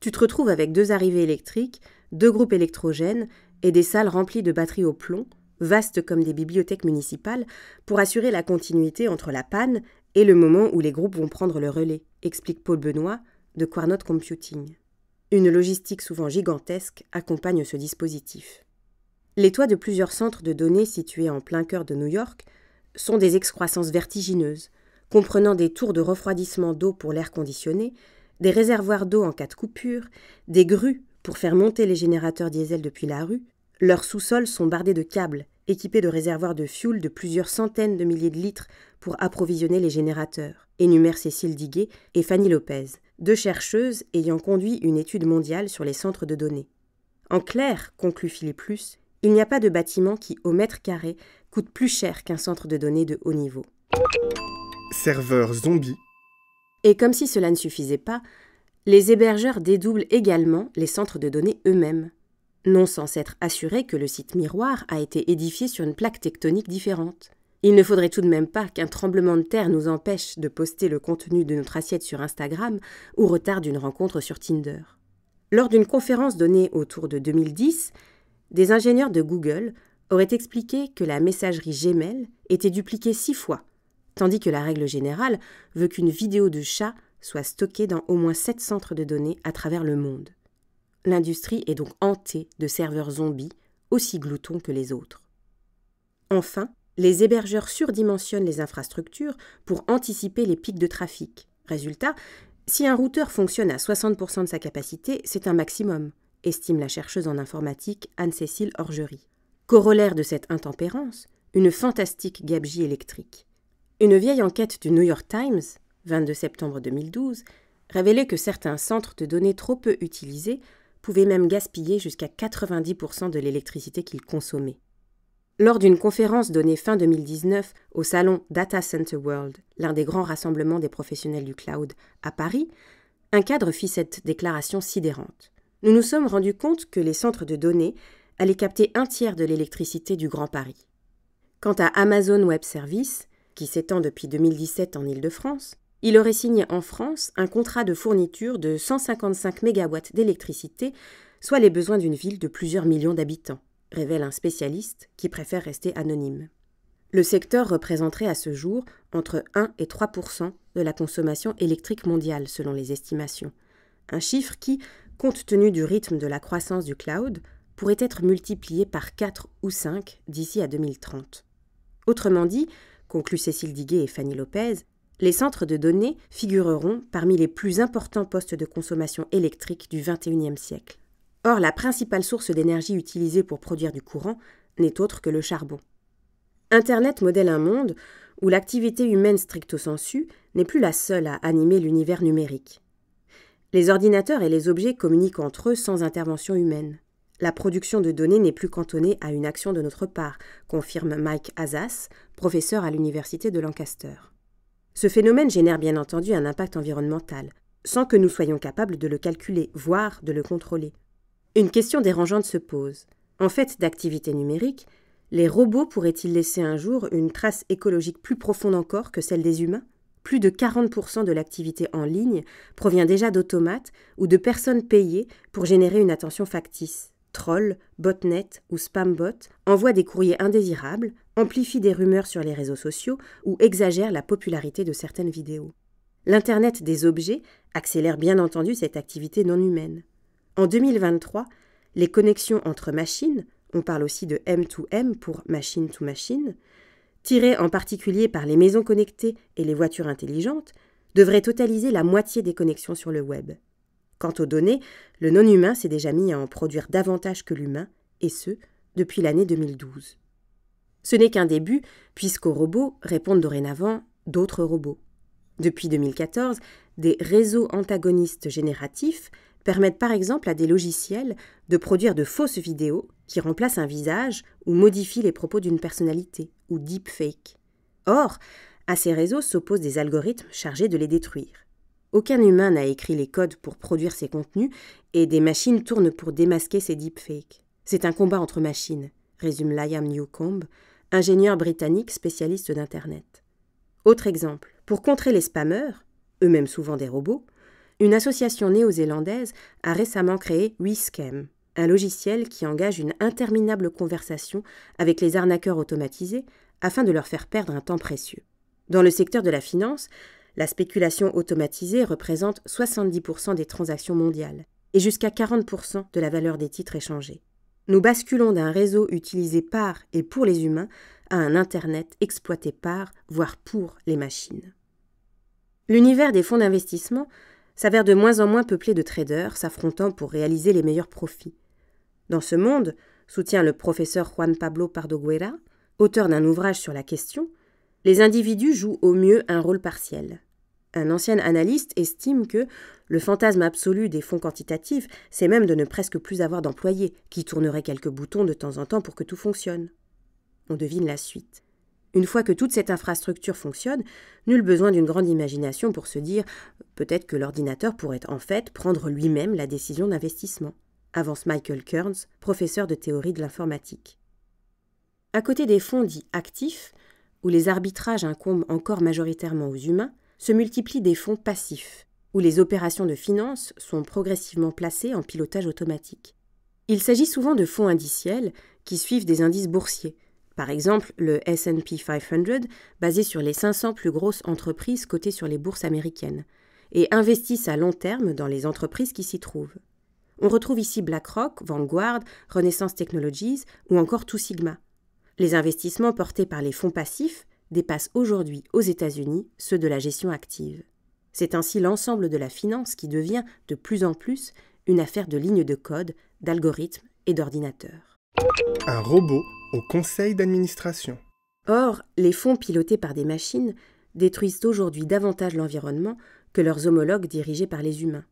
Tu te retrouves avec deux arrivées électriques, deux groupes électrogènes et des salles remplies de batteries au plomb, vastes comme des bibliothèques municipales, pour assurer la continuité entre la panne et le moment où les groupes vont prendre le relais, explique Paul Benoît de Quarnot Computing. Une logistique souvent gigantesque accompagne ce dispositif. Les toits de plusieurs centres de données situés en plein cœur de New York sont des excroissances vertigineuses, comprenant des tours de refroidissement d'eau pour l'air conditionné, des réservoirs d'eau en cas de coupure, des grues pour faire monter les générateurs diesel depuis la rue, leurs sous-sols sont bardés de câbles, équipés de réservoirs de fuel de plusieurs centaines de milliers de litres pour approvisionner les générateurs, énumèrent Cécile Diguet et Fanny Lopez, deux chercheuses ayant conduit une étude mondiale sur les centres de données. En clair, conclut Philippe Plus, il n'y a pas de bâtiment qui, au mètre carré, coûte plus cher qu'un centre de données de haut niveau. Serveur zombie. Et comme si cela ne suffisait pas, les hébergeurs dédoublent également les centres de données eux-mêmes, non sans s'être assurés que le site miroir a été édifié sur une plaque tectonique différente. Il ne faudrait tout de même pas qu'un tremblement de terre nous empêche de poster le contenu de notre assiette sur Instagram ou retarde une rencontre sur Tinder. Lors d'une conférence donnée autour de 2010, des ingénieurs de Google auraient expliqué que la messagerie Gmail était dupliquée six fois, tandis que la règle générale veut qu'une vidéo de chat soit stockée dans au moins 7 centres de données à travers le monde. L'industrie est donc hantée de serveurs zombies, aussi gloutons que les autres. Enfin, les hébergeurs surdimensionnent les infrastructures pour anticiper les pics de trafic. Résultat, si un routeur fonctionne à 60% de sa capacité, c'est un maximum, estime la chercheuse en informatique Anne-Cécile Orgery. Corollaire de cette intempérance, une fantastique gabegie électrique. Une vieille enquête du New York Times 22 septembre 2012, révélait que certains centres de données trop peu utilisés pouvaient même gaspiller jusqu'à 90% de l'électricité qu'ils consommaient. Lors d'une conférence donnée fin 2019 au salon Data Center World, l'un des grands rassemblements des professionnels du cloud à Paris, un cadre fit cette déclaration sidérante. Nous nous sommes rendus compte que les centres de données allaient capter un tiers de l'électricité du Grand Paris. Quant à Amazon Web Services, qui s'étend depuis 2017 en Île-de-France, il aurait signé en France un contrat de fourniture de 155 MW d'électricité, soit les besoins d'une ville de plusieurs millions d'habitants, révèle un spécialiste qui préfère rester anonyme. Le secteur représenterait à ce jour entre 1 et 3 de la consommation électrique mondiale selon les estimations, un chiffre qui, compte tenu du rythme de la croissance du cloud, pourrait être multiplié par 4 ou 5 d'ici à 2030. Autrement dit, concluent Cécile Diguet et Fanny Lopez, les centres de données figureront parmi les plus importants postes de consommation électrique du XXIe siècle. Or, la principale source d'énergie utilisée pour produire du courant n'est autre que le charbon. Internet modèle un monde où l'activité humaine stricto sensu n'est plus la seule à animer l'univers numérique. Les ordinateurs et les objets communiquent entre eux sans intervention humaine. La production de données n'est plus cantonnée à une action de notre part, confirme Mike Azas, professeur à l'Université de Lancaster. Ce phénomène génère bien entendu un impact environnemental, sans que nous soyons capables de le calculer, voire de le contrôler. Une question dérangeante se pose. En fait d'activité numérique, les robots pourraient-ils laisser un jour une trace écologique plus profonde encore que celle des humains Plus de 40% de l'activité en ligne provient déjà d'automates ou de personnes payées pour générer une attention factice. Trolls, botnets ou spambots envoient des courriers indésirables, amplifie des rumeurs sur les réseaux sociaux ou exagère la popularité de certaines vidéos. L'Internet des objets accélère bien entendu cette activité non humaine. En 2023, les connexions entre machines, on parle aussi de M2M pour machine to machine, tirées en particulier par les maisons connectées et les voitures intelligentes, devraient totaliser la moitié des connexions sur le web. Quant aux données, le non-humain s'est déjà mis à en produire davantage que l'humain, et ce, depuis l'année 2012. Ce n'est qu'un début, puisqu'aux robots répondent dorénavant d'autres robots. Depuis 2014, des réseaux antagonistes génératifs permettent par exemple à des logiciels de produire de fausses vidéos qui remplacent un visage ou modifient les propos d'une personnalité, ou deepfake. Or, à ces réseaux s'opposent des algorithmes chargés de les détruire. Aucun humain n'a écrit les codes pour produire ces contenus et des machines tournent pour démasquer ces deepfakes. C'est un combat entre machines, résume Liam Newcomb, ingénieur britannique spécialiste d'Internet. Autre exemple, pour contrer les spammers, eux-mêmes souvent des robots, une association néo-zélandaise a récemment créé WeScam, un logiciel qui engage une interminable conversation avec les arnaqueurs automatisés afin de leur faire perdre un temps précieux. Dans le secteur de la finance, la spéculation automatisée représente 70% des transactions mondiales et jusqu'à 40% de la valeur des titres échangés. Nous basculons d'un réseau utilisé par et pour les humains à un Internet exploité par, voire pour, les machines. L'univers des fonds d'investissement s'avère de moins en moins peuplé de traders s'affrontant pour réaliser les meilleurs profits. Dans ce monde, soutient le professeur Juan Pablo Pardoguera, auteur d'un ouvrage sur la question, les individus jouent au mieux un rôle partiel. Un ancien analyste estime que le fantasme absolu des fonds quantitatifs, c'est même de ne presque plus avoir d'employés, qui tourneraient quelques boutons de temps en temps pour que tout fonctionne. On devine la suite. Une fois que toute cette infrastructure fonctionne, nul besoin d'une grande imagination pour se dire peut-être que l'ordinateur pourrait en fait prendre lui-même la décision d'investissement, avance Michael Kearns, professeur de théorie de l'informatique. À côté des fonds dits actifs, où les arbitrages incombent encore majoritairement aux humains, se multiplient des fonds passifs, où les opérations de finance sont progressivement placées en pilotage automatique. Il s'agit souvent de fonds indiciels qui suivent des indices boursiers, par exemple le SP 500 basé sur les 500 plus grosses entreprises cotées sur les bourses américaines, et investissent à long terme dans les entreprises qui s'y trouvent. On retrouve ici BlackRock, Vanguard, Renaissance Technologies ou encore tout Sigma. Les investissements portés par les fonds passifs dépassent aujourd'hui aux États-Unis ceux de la gestion active. C'est ainsi l'ensemble de la finance qui devient, de plus en plus, une affaire de lignes de code, d'algorithmes et d'ordinateurs. Un robot au conseil d'administration. Or, les fonds pilotés par des machines détruisent aujourd'hui davantage l'environnement que leurs homologues dirigés par les humains.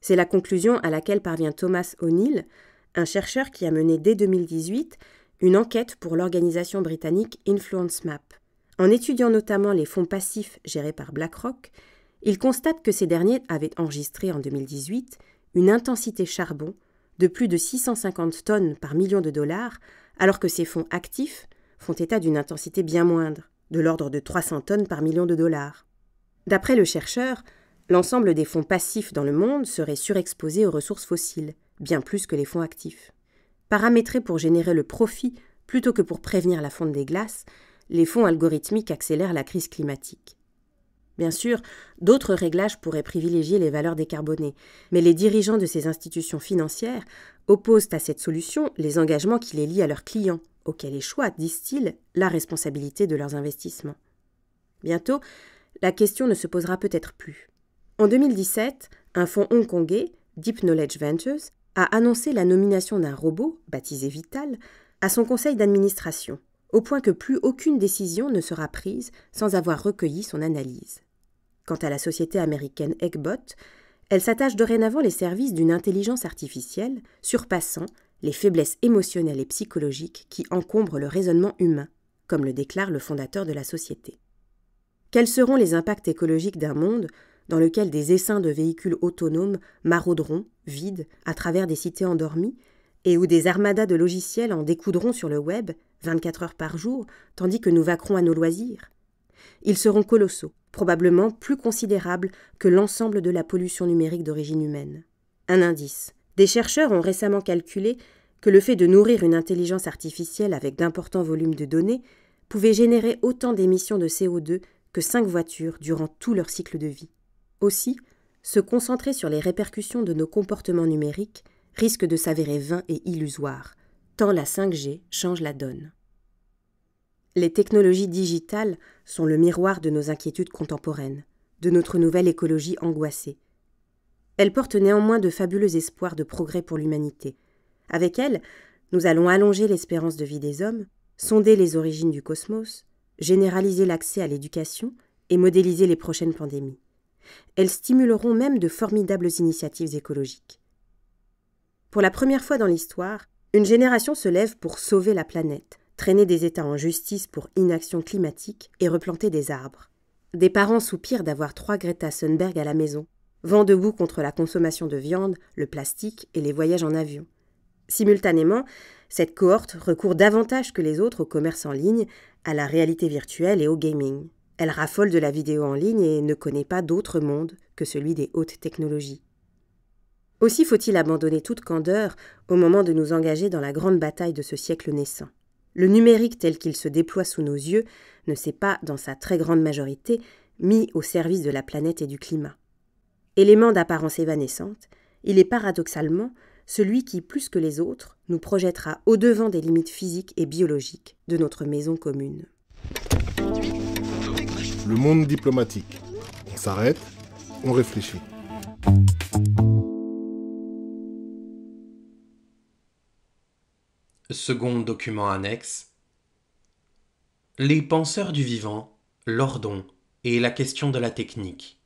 C'est la conclusion à laquelle parvient Thomas O'Neill, un chercheur qui a mené dès 2018 une enquête pour l'organisation britannique Influence Map. En étudiant notamment les fonds passifs gérés par BlackRock, il constate que ces derniers avaient enregistré en 2018 une intensité charbon de plus de 650 tonnes par million de dollars, alors que ces fonds actifs font état d'une intensité bien moindre, de l'ordre de 300 tonnes par million de dollars. D'après le chercheur, l'ensemble des fonds passifs dans le monde serait surexposés aux ressources fossiles, bien plus que les fonds actifs. Paramétrés pour générer le profit plutôt que pour prévenir la fonte des glaces, les fonds algorithmiques accélèrent la crise climatique. Bien sûr, d'autres réglages pourraient privilégier les valeurs décarbonées, mais les dirigeants de ces institutions financières opposent à cette solution les engagements qui les lient à leurs clients, auxquels échoit, disent-ils, la responsabilité de leurs investissements. Bientôt, la question ne se posera peut-être plus. En 2017, un fonds hongkongais, Deep Knowledge Ventures, a annoncé la nomination d'un robot, baptisé Vital, à son conseil d'administration, au point que plus aucune décision ne sera prise sans avoir recueilli son analyse. Quant à la société américaine Eggbot, elle s'attache dorénavant les services d'une intelligence artificielle surpassant les faiblesses émotionnelles et psychologiques qui encombrent le raisonnement humain, comme le déclare le fondateur de la société. Quels seront les impacts écologiques d'un monde dans lequel des essaims de véhicules autonomes marauderont, vides, à travers des cités endormies, et où des armadas de logiciels en découdront sur le web 24 heures par jour, tandis que nous vaquerons à nos loisirs. Ils seront colossaux, probablement plus considérables que l'ensemble de la pollution numérique d'origine humaine. Un indice. Des chercheurs ont récemment calculé que le fait de nourrir une intelligence artificielle avec d'importants volumes de données pouvait générer autant d'émissions de CO2 que cinq voitures durant tout leur cycle de vie. Aussi, se concentrer sur les répercussions de nos comportements numériques risque de s'avérer vain et illusoire, tant la 5G change la donne. Les technologies digitales sont le miroir de nos inquiétudes contemporaines, de notre nouvelle écologie angoissée. Elles portent néanmoins de fabuleux espoirs de progrès pour l'humanité. Avec elles, nous allons allonger l'espérance de vie des hommes, sonder les origines du cosmos, généraliser l'accès à l'éducation et modéliser les prochaines pandémies. Elles stimuleront même de formidables initiatives écologiques. Pour la première fois dans l'histoire, une génération se lève pour sauver la planète, traîner des États en justice pour inaction climatique et replanter des arbres. Des parents soupirent d'avoir trois Greta Thunberg à la maison, vent debout contre la consommation de viande, le plastique et les voyages en avion. Simultanément, cette cohorte recourt davantage que les autres au commerce en ligne, à la réalité virtuelle et au gaming. Elle raffole de la vidéo en ligne et ne connaît pas d'autre monde que celui des hautes technologies. Aussi faut-il abandonner toute candeur au moment de nous engager dans la grande bataille de ce siècle naissant. Le numérique tel qu'il se déploie sous nos yeux ne s'est pas, dans sa très grande majorité, mis au service de la planète et du climat. Élément d'apparence évanescente, il est paradoxalement celui qui, plus que les autres, nous projettera au-devant des limites physiques et biologiques de notre maison commune. Le monde diplomatique. On s'arrête, on réfléchit. Second document annexe. Les penseurs du vivant, l'ordon et la question de la technique.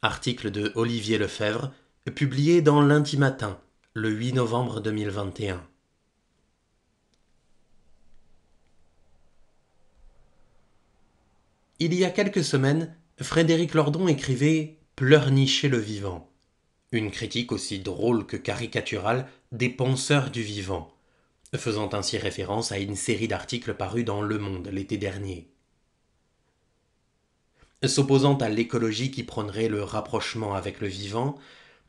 Article de Olivier Lefebvre, publié dans lundi matin, le 8 novembre 2021. Il y a quelques semaines, Frédéric Lordon écrivait Pleurnicher le vivant, une critique aussi drôle que caricaturale des penseurs du vivant, faisant ainsi référence à une série d'articles parus dans Le Monde l'été dernier. S'opposant à l'écologie qui prônerait le rapprochement avec le vivant,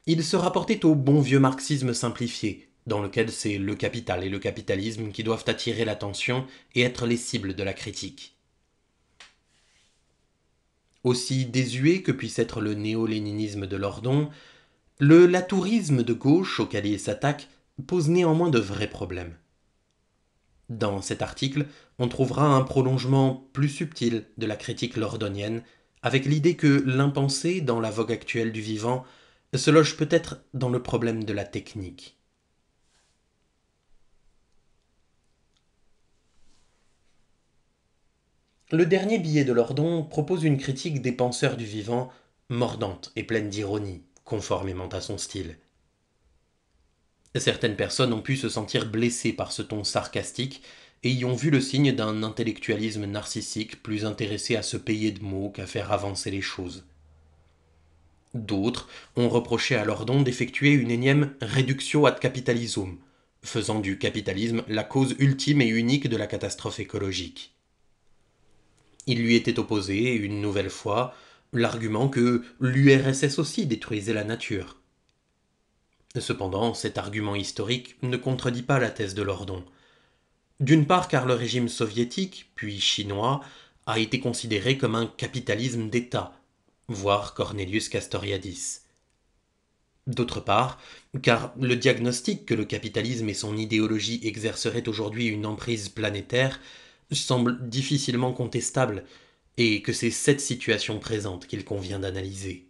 il se rapportait au bon vieux marxisme simplifié, dans lequel c'est le capital et le capitalisme qui doivent attirer l'attention et être les cibles de la critique. Aussi désuet que puisse être le néo-léninisme de Lordon, le latourisme de gauche auquel il s'attaque pose néanmoins de vrais problèmes. Dans cet article, on trouvera un prolongement plus subtil de la critique lordonienne, avec l'idée que l'impensé dans la vogue actuelle du vivant se loge peut-être dans le problème de la technique. Le dernier billet de Lordon propose une critique des penseurs du vivant mordante et pleine d'ironie, conformément à son style. Certaines personnes ont pu se sentir blessées par ce ton sarcastique et y ont vu le signe d'un intellectualisme narcissique plus intéressé à se payer de mots qu'à faire avancer les choses. D'autres ont reproché à Lordon d'effectuer une énième réduction ad capitalisum, faisant du capitalisme la cause ultime et unique de la catastrophe écologique. Il lui était opposé, une nouvelle fois, l'argument que l'URSS aussi détruisait la nature. Cependant, cet argument historique ne contredit pas la thèse de Lordon. D'une part car le régime soviétique, puis chinois, a été considéré comme un capitalisme d'État, voire Cornelius Castoriadis. D'autre part, car le diagnostic que le capitalisme et son idéologie exerceraient aujourd'hui une emprise planétaire semble difficilement contestable, et que c'est cette situation présente qu'il convient d'analyser.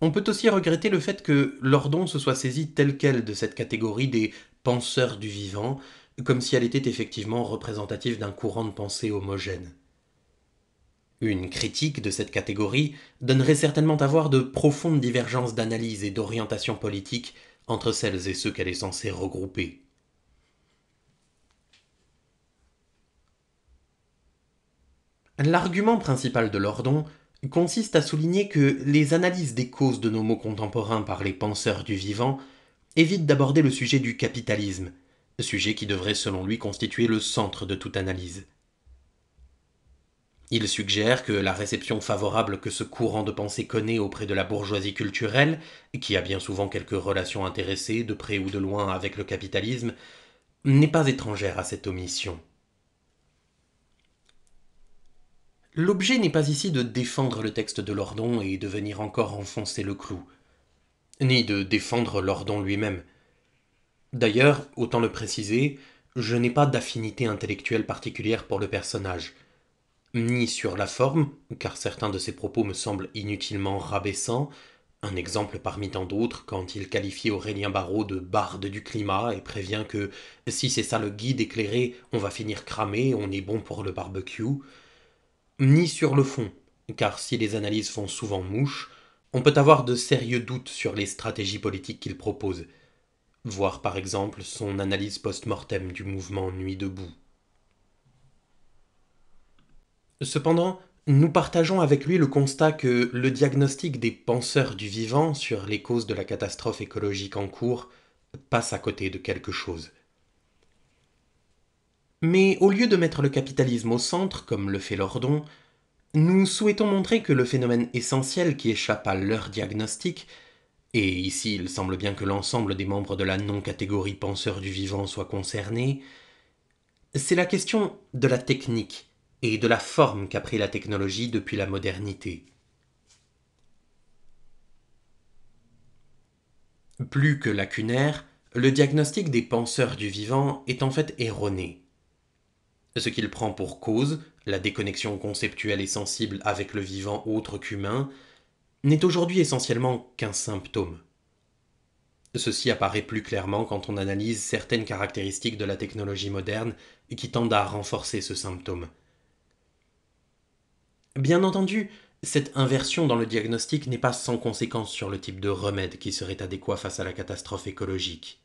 On peut aussi regretter le fait que Lordon se soit saisi tel quel de cette catégorie des penseurs du vivant, comme si elle était effectivement représentative d'un courant de pensée homogène. Une critique de cette catégorie donnerait certainement à voir de profondes divergences d'analyse et d'orientation politique entre celles et ceux qu'elle est censée regrouper. L'argument principal de Lordon consiste à souligner que les analyses des causes de nos maux contemporains par les penseurs du vivant évitent d'aborder le sujet du capitalisme, sujet qui devrait selon lui constituer le centre de toute analyse. Il suggère que la réception favorable que ce courant de pensée connaît auprès de la bourgeoisie culturelle, qui a bien souvent quelques relations intéressées de près ou de loin avec le capitalisme, n'est pas étrangère à cette omission. L'objet n'est pas ici de défendre le texte de Lordon et de venir encore enfoncer le clou, ni de défendre Lordon lui-même. D'ailleurs, autant le préciser, je n'ai pas d'affinité intellectuelle particulière pour le personnage, ni sur la forme, car certains de ses propos me semblent inutilement rabaissants, un exemple parmi tant d'autres quand il qualifie Aurélien Barraud de barde du climat et prévient que si c'est ça le guide éclairé, on va finir cramé, on est bon pour le barbecue ni sur le fond, car si les analyses font souvent mouche, on peut avoir de sérieux doutes sur les stratégies politiques qu'il propose. Voir par exemple son analyse post-mortem du mouvement Nuit debout. Cependant, nous partageons avec lui le constat que le diagnostic des penseurs du vivant sur les causes de la catastrophe écologique en cours passe à côté de quelque chose. Mais au lieu de mettre le capitalisme au centre, comme le fait Lordon, nous souhaitons montrer que le phénomène essentiel qui échappe à leur diagnostic, et ici il semble bien que l'ensemble des membres de la non-catégorie penseurs du vivant soient concernés, c'est la question de la technique et de la forme qu'a pris la technologie depuis la modernité. Plus que lacunaire, le diagnostic des penseurs du vivant est en fait erroné ce qu'il prend pour cause, la déconnexion conceptuelle et sensible avec le vivant autre qu'humain, n'est aujourd'hui essentiellement qu'un symptôme. Ceci apparaît plus clairement quand on analyse certaines caractéristiques de la technologie moderne qui tendent à renforcer ce symptôme. Bien entendu, cette inversion dans le diagnostic n'est pas sans conséquence sur le type de remède qui serait adéquat face à la catastrophe écologique.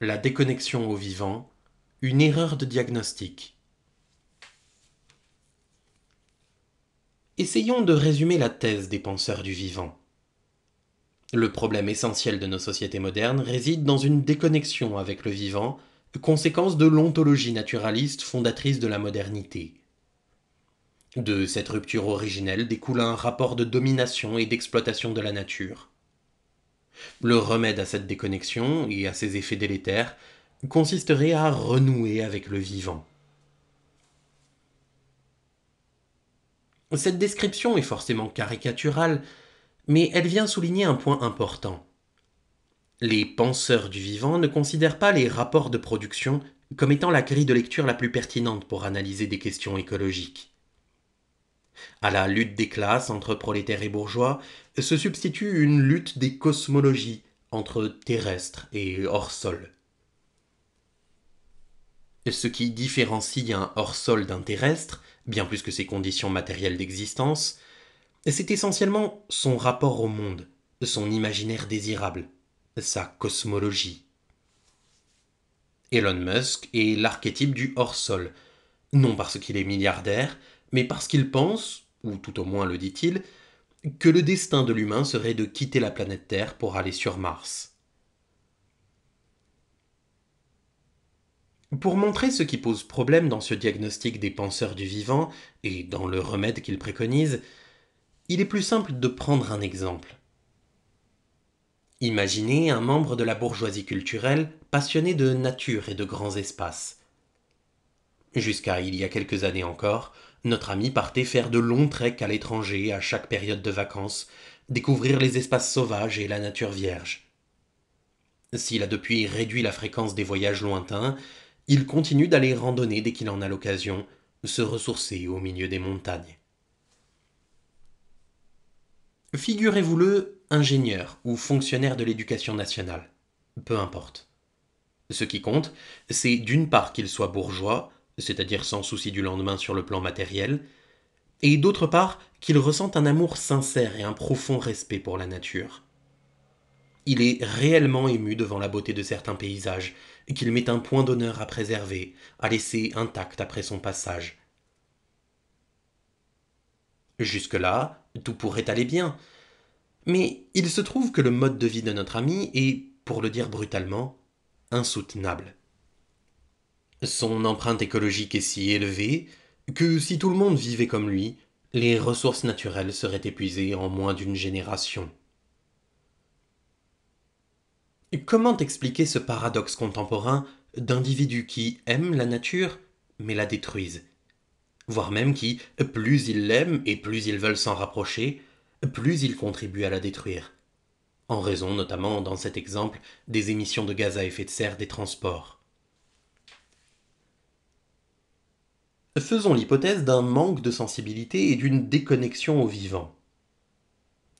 la déconnexion au vivant, une erreur de diagnostic. Essayons de résumer la thèse des penseurs du vivant. Le problème essentiel de nos sociétés modernes réside dans une déconnexion avec le vivant, conséquence de l'ontologie naturaliste fondatrice de la modernité. De cette rupture originelle découle un rapport de domination et d'exploitation de la nature. Le remède à cette déconnexion et à ses effets délétères consisterait à renouer avec le vivant. Cette description est forcément caricaturale, mais elle vient souligner un point important. Les penseurs du vivant ne considèrent pas les rapports de production comme étant la grille de lecture la plus pertinente pour analyser des questions écologiques. À la lutte des classes entre prolétaires et bourgeois se substitue une lutte des cosmologies entre terrestre et hors-sol. Ce qui différencie un hors-sol d'un terrestre, bien plus que ses conditions matérielles d'existence, c'est essentiellement son rapport au monde, son imaginaire désirable, sa cosmologie. Elon Musk est l'archétype du hors-sol, non parce qu'il est milliardaire, mais parce qu'il pense, ou tout au moins le dit-il, que le destin de l'humain serait de quitter la planète Terre pour aller sur Mars. Pour montrer ce qui pose problème dans ce diagnostic des penseurs du vivant et dans le remède qu'ils préconisent, il est plus simple de prendre un exemple. Imaginez un membre de la bourgeoisie culturelle passionné de nature et de grands espaces. Jusqu'à il y a quelques années encore, notre ami partait faire de longs treks à l'étranger à chaque période de vacances, découvrir les espaces sauvages et la nature vierge. S'il a depuis réduit la fréquence des voyages lointains, il continue d'aller randonner dès qu'il en a l'occasion, se ressourcer au milieu des montagnes. Figurez-vous-le ingénieur ou fonctionnaire de l'éducation nationale, peu importe. Ce qui compte, c'est d'une part qu'il soit bourgeois, c'est-à-dire sans souci du lendemain sur le plan matériel, et d'autre part qu'il ressent un amour sincère et un profond respect pour la nature. Il est réellement ému devant la beauté de certains paysages, qu'il met un point d'honneur à préserver, à laisser intact après son passage. Jusque-là, tout pourrait aller bien. Mais il se trouve que le mode de vie de notre ami est, pour le dire brutalement, insoutenable. Son empreinte écologique est si élevée que si tout le monde vivait comme lui, les ressources naturelles seraient épuisées en moins d'une génération. Comment expliquer ce paradoxe contemporain d'individus qui aiment la nature mais la détruisent, voire même qui, plus ils l'aiment et plus ils veulent s'en rapprocher, plus ils contribuent à la détruire, en raison notamment dans cet exemple des émissions de gaz à effet de serre des transports. Faisons l'hypothèse d'un manque de sensibilité et d'une déconnexion au vivant.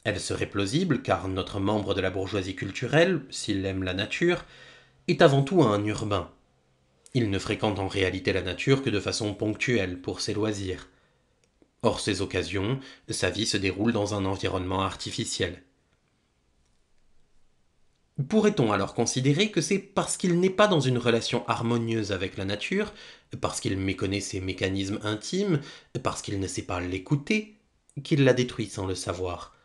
Elle serait plausible car notre membre de la bourgeoisie culturelle, s'il aime la nature, est avant tout un urbain. Il ne fréquente en réalité la nature que de façon ponctuelle pour ses loisirs. Hors ces occasions, sa vie se déroule dans un environnement artificiel. Pourrait-on alors considérer que c'est parce qu'il n'est pas dans une relation harmonieuse avec la nature parce qu'il méconnaît ses mécanismes intimes, parce qu'il ne sait pas l'écouter, qu'il la détruit sans le savoir.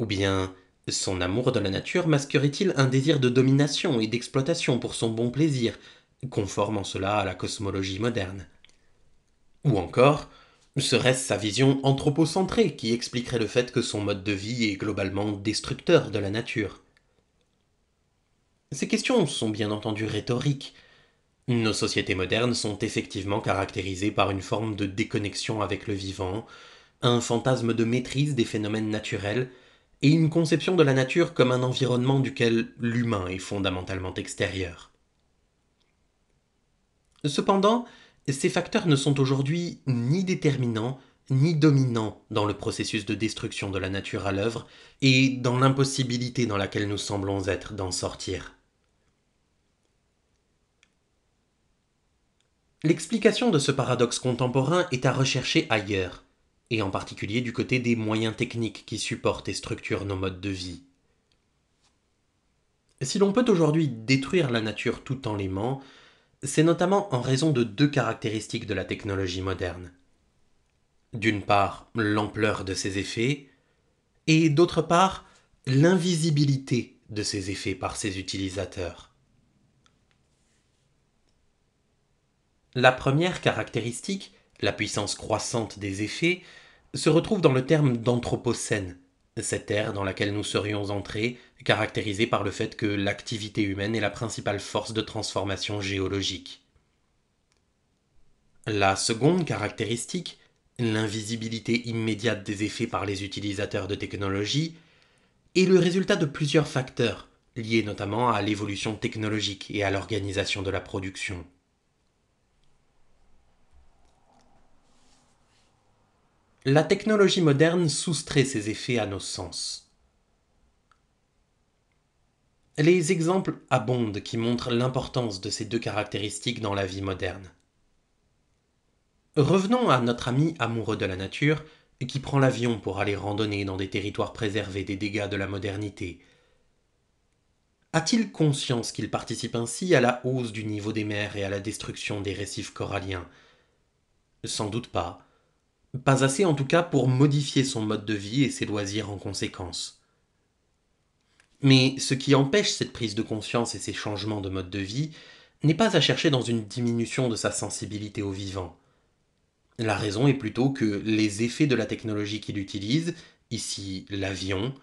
Ou bien son amour de la nature masquerait-il un désir de domination et d'exploitation pour son bon plaisir, conforme en cela à la cosmologie moderne Ou encore, serait-ce sa vision anthropocentrée qui expliquerait le fait que son mode de vie est globalement destructeur de la nature Ces questions sont bien entendu rhétoriques, nos sociétés modernes sont effectivement caractérisées par une forme de déconnexion avec le vivant, un fantasme de maîtrise des phénomènes naturels, et une conception de la nature comme un environnement duquel l'humain est fondamentalement extérieur. Cependant, ces facteurs ne sont aujourd'hui ni déterminants, ni dominants dans le processus de destruction de la nature à l'œuvre et dans l'impossibilité dans laquelle nous semblons être d'en sortir. L'explication de ce paradoxe contemporain est à rechercher ailleurs, et en particulier du côté des moyens techniques qui supportent et structurent nos modes de vie. Si l'on peut aujourd'hui détruire la nature tout en l'aimant, c'est notamment en raison de deux caractéristiques de la technologie moderne. D'une part, l'ampleur de ses effets, et d'autre part, l'invisibilité de ses effets par ses utilisateurs. La première caractéristique, la puissance croissante des effets, se retrouve dans le terme d'anthropocène, cette ère dans laquelle nous serions entrés, caractérisée par le fait que l'activité humaine est la principale force de transformation géologique. La seconde caractéristique, l'invisibilité immédiate des effets par les utilisateurs de technologies, est le résultat de plusieurs facteurs, liés notamment à l'évolution technologique et à l'organisation de la production. La technologie moderne soustrait ses effets à nos sens. Les exemples abondent qui montrent l'importance de ces deux caractéristiques dans la vie moderne. Revenons à notre ami amoureux de la nature qui prend l'avion pour aller randonner dans des territoires préservés des dégâts de la modernité. A-t-il conscience qu'il participe ainsi à la hausse du niveau des mers et à la destruction des récifs coralliens Sans doute pas. Pas assez en tout cas pour modifier son mode de vie et ses loisirs en conséquence. Mais ce qui empêche cette prise de conscience et ces changements de mode de vie n'est pas à chercher dans une diminution de sa sensibilité au vivant. La raison est plutôt que les effets de la technologie qu'il utilise, ici l'avion,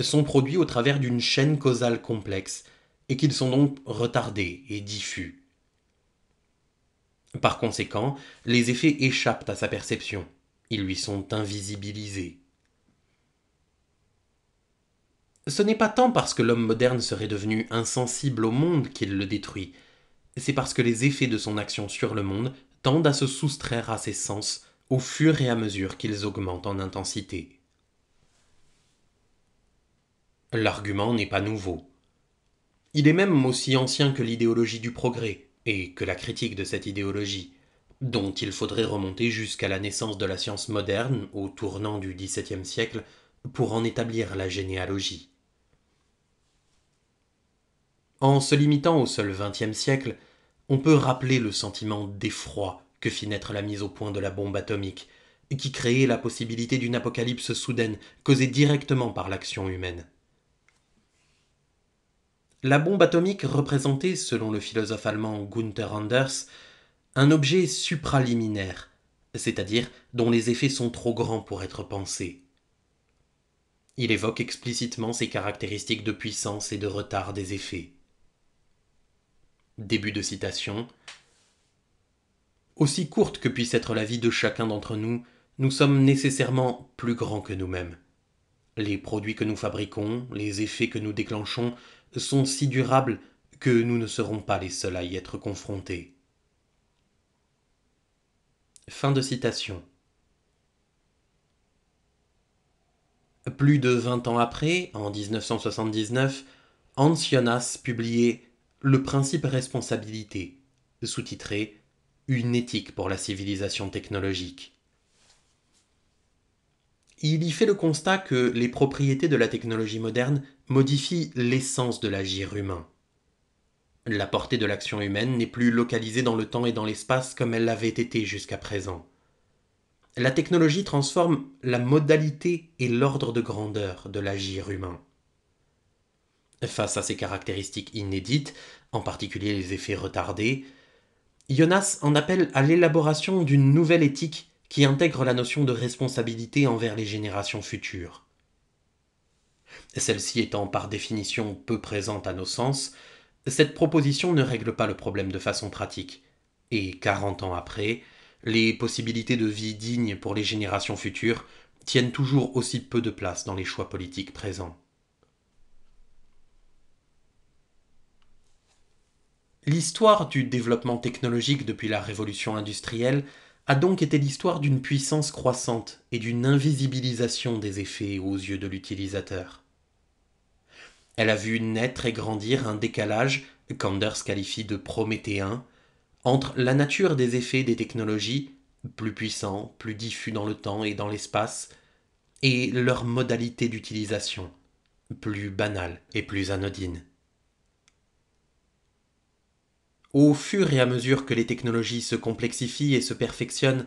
sont produits au travers d'une chaîne causale complexe, et qu'ils sont donc retardés et diffus. Par conséquent, les effets échappent à sa perception, ils lui sont invisibilisés. Ce n'est pas tant parce que l'homme moderne serait devenu insensible au monde qu'il le détruit, c'est parce que les effets de son action sur le monde tendent à se soustraire à ses sens au fur et à mesure qu'ils augmentent en intensité. L'argument n'est pas nouveau. Il est même aussi ancien que l'idéologie du progrès, et que la critique de cette idéologie, dont il faudrait remonter jusqu'à la naissance de la science moderne, au tournant du XVIIe siècle, pour en établir la généalogie. En se limitant au seul XXe siècle, on peut rappeler le sentiment d'effroi que fit naître la mise au point de la bombe atomique, qui créait la possibilité d'une apocalypse soudaine causée directement par l'action humaine. La bombe atomique représentait, selon le philosophe allemand Gunther Anders, un objet supraliminaire, c'est-à-dire dont les effets sont trop grands pour être pensés. Il évoque explicitement ses caractéristiques de puissance et de retard des effets. Début de citation. Aussi courte que puisse être la vie de chacun d'entre nous, nous sommes nécessairement plus grands que nous-mêmes. Les produits que nous fabriquons, les effets que nous déclenchons sont si durables que nous ne serons pas les seuls à y être confrontés. Fin de citation. Plus de 20 ans après, en 1979, Hans Jonas publiait Le principe responsabilité, sous-titré Une éthique pour la civilisation technologique. Il y fait le constat que les propriétés de la technologie moderne modifient l'essence de l'agir humain. La portée de l'action humaine n'est plus localisée dans le temps et dans l'espace comme elle l'avait été jusqu'à présent. La technologie transforme la modalité et l'ordre de grandeur de l'agir humain. Face à ces caractéristiques inédites, en particulier les effets retardés, Jonas en appelle à l'élaboration d'une nouvelle éthique qui intègre la notion de responsabilité envers les générations futures. Celle-ci étant par définition peu présente à nos sens, cette proposition ne règle pas le problème de façon pratique. Et 40 ans après, les possibilités de vie digne pour les générations futures tiennent toujours aussi peu de place dans les choix politiques présents. L'histoire du développement technologique depuis la révolution industrielle a donc été l'histoire d'une puissance croissante et d'une invisibilisation des effets aux yeux de l'utilisateur. Elle a vu naître et grandir un décalage, qu'Anders qualifie de prométhéen, entre la nature des effets des technologies, plus puissants, plus diffus dans le temps et dans l'espace, et leur modalité d'utilisation, plus banale et plus anodine. Au fur et à mesure que les technologies se complexifient et se perfectionnent,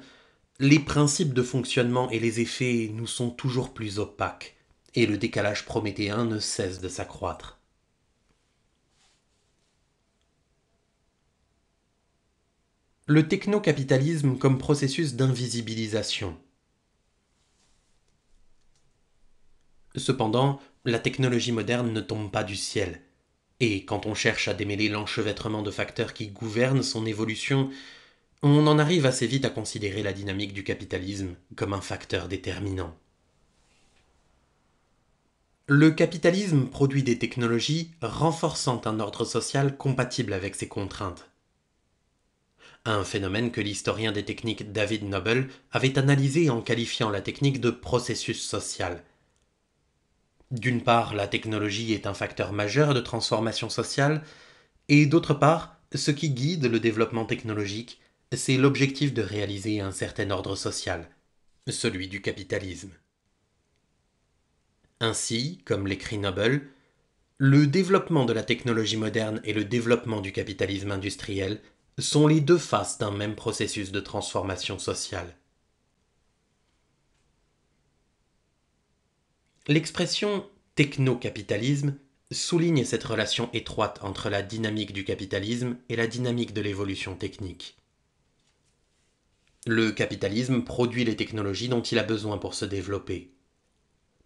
les principes de fonctionnement et les effets nous sont toujours plus opaques et le décalage prométhéen ne cesse de s'accroître. Le technocapitalisme comme processus d'invisibilisation. Cependant, la technologie moderne ne tombe pas du ciel, et quand on cherche à démêler l'enchevêtrement de facteurs qui gouvernent son évolution, on en arrive assez vite à considérer la dynamique du capitalisme comme un facteur déterminant. Le capitalisme produit des technologies renforçant un ordre social compatible avec ses contraintes. Un phénomène que l'historien des techniques David Noble avait analysé en qualifiant la technique de processus social. D'une part, la technologie est un facteur majeur de transformation sociale, et d'autre part, ce qui guide le développement technologique, c'est l'objectif de réaliser un certain ordre social, celui du capitalisme. Ainsi, comme l'écrit Noble, le développement de la technologie moderne et le développement du capitalisme industriel sont les deux faces d'un même processus de transformation sociale. L'expression techno-capitalisme » souligne cette relation étroite entre la dynamique du capitalisme et la dynamique de l'évolution technique. Le capitalisme produit les technologies dont il a besoin pour se développer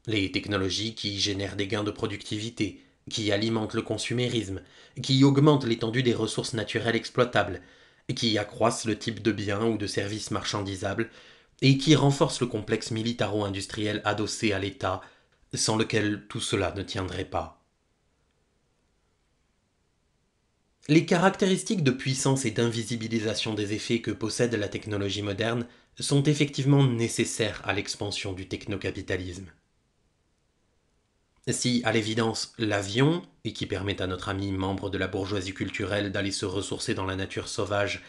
les technologies qui génèrent des gains de productivité, qui alimentent le consumérisme, qui augmentent l'étendue des ressources naturelles exploitables, qui accroissent le type de biens ou de services marchandisables, et qui renforcent le complexe militaro-industriel adossé à l'État, sans lequel tout cela ne tiendrait pas. Les caractéristiques de puissance et d'invisibilisation des effets que possède la technologie moderne sont effectivement nécessaires à l'expansion du technocapitalisme. Si, à l'évidence, l'avion, et qui permet à notre ami membre de la bourgeoisie culturelle d'aller se ressourcer dans la nature sauvage,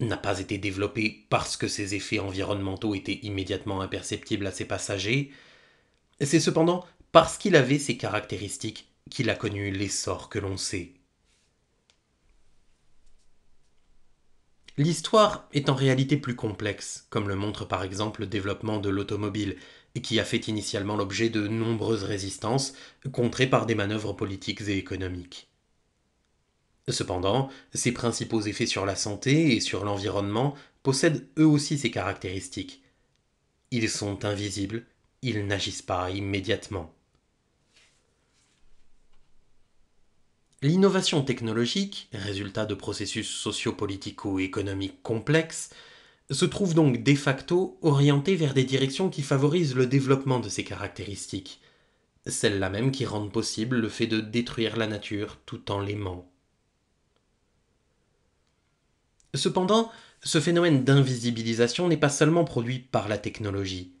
n'a pas été développé parce que ses effets environnementaux étaient immédiatement imperceptibles à ses passagers, c'est cependant parce qu'il avait ces caractéristiques qu'il a connu l'essor que l'on sait. L'histoire est en réalité plus complexe, comme le montre par exemple le développement de l'automobile, qui a fait initialement l'objet de nombreuses résistances, contrées par des manœuvres politiques et économiques. Cependant, ses principaux effets sur la santé et sur l'environnement possèdent eux aussi ces caractéristiques. Ils sont invisibles, ils n'agissent pas immédiatement. L'innovation technologique, résultat de processus sociopolitico-économiques complexes, se trouve donc de facto orienté vers des directions qui favorisent le développement de ces caractéristiques, celles-là même qui rendent possible le fait de détruire la nature tout en l'aimant. Cependant, ce phénomène d'invisibilisation n'est pas seulement produit par la technologie.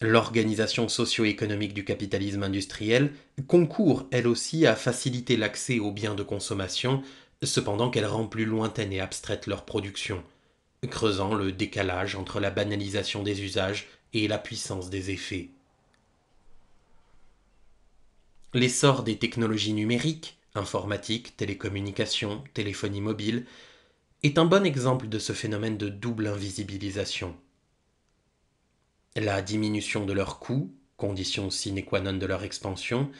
L'organisation socio-économique du capitalisme industriel concourt elle aussi à faciliter l'accès aux biens de consommation, cependant qu'elle rend plus lointaine et abstraite leur production, creusant le décalage entre la banalisation des usages et la puissance des effets. L'essor des technologies numériques, informatiques, télécommunications, téléphonie mobile, est un bon exemple de ce phénomène de double invisibilisation. La diminution de leurs coûts, condition sine qua non de leur expansion,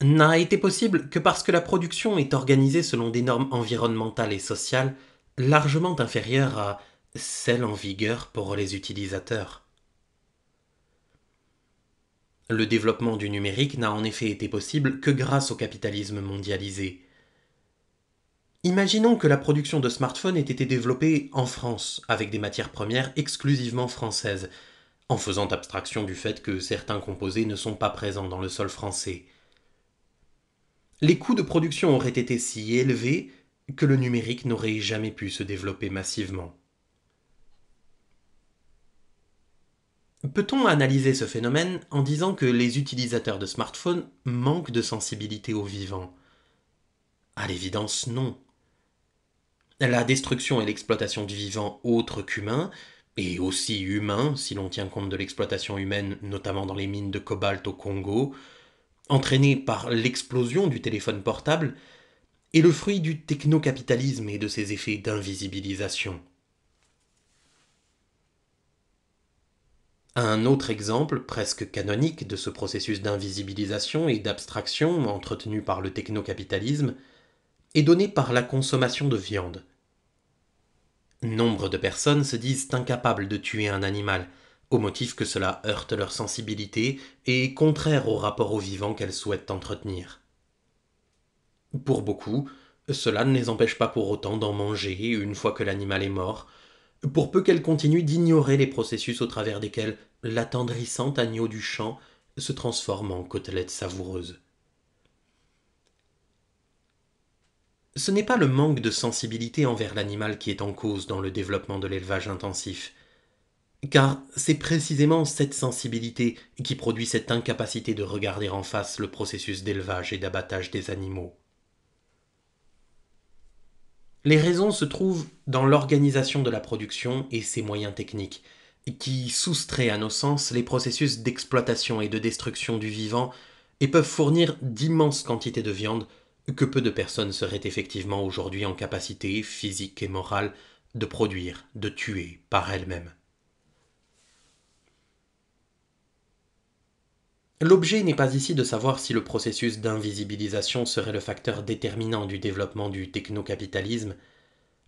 n'a été possible que parce que la production est organisée selon des normes environnementales et sociales largement inférieure à celle en vigueur pour les utilisateurs. Le développement du numérique n'a en effet été possible que grâce au capitalisme mondialisé. Imaginons que la production de smartphones ait été développée en France, avec des matières premières exclusivement françaises, en faisant abstraction du fait que certains composés ne sont pas présents dans le sol français. Les coûts de production auraient été si élevés que le numérique n'aurait jamais pu se développer massivement. Peut-on analyser ce phénomène en disant que les utilisateurs de smartphones manquent de sensibilité au vivant À l'évidence, non. La destruction et l'exploitation du vivant autre qu'humain, et aussi humain si l'on tient compte de l'exploitation humaine notamment dans les mines de cobalt au Congo, entraînée par l'explosion du téléphone portable, est le fruit du technocapitalisme et de ses effets d'invisibilisation. Un autre exemple presque canonique de ce processus d'invisibilisation et d'abstraction entretenu par le technocapitalisme est donné par la consommation de viande. Nombre de personnes se disent incapables de tuer un animal, au motif que cela heurte leur sensibilité et est contraire au rapport au vivant qu'elles souhaitent entretenir. Pour beaucoup, cela ne les empêche pas pour autant d'en manger une fois que l'animal est mort, pour peu qu'elles continuent d'ignorer les processus au travers desquels l'attendrissant agneau du champ se transforme en côtelette savoureuse. Ce n'est pas le manque de sensibilité envers l'animal qui est en cause dans le développement de l'élevage intensif, car c'est précisément cette sensibilité qui produit cette incapacité de regarder en face le processus d'élevage et d'abattage des animaux. Les raisons se trouvent dans l'organisation de la production et ses moyens techniques, qui soustraient à nos sens les processus d'exploitation et de destruction du vivant et peuvent fournir d'immenses quantités de viande que peu de personnes seraient effectivement aujourd'hui en capacité physique et morale de produire, de tuer par elles-mêmes. L'objet n'est pas ici de savoir si le processus d'invisibilisation serait le facteur déterminant du développement du technocapitalisme,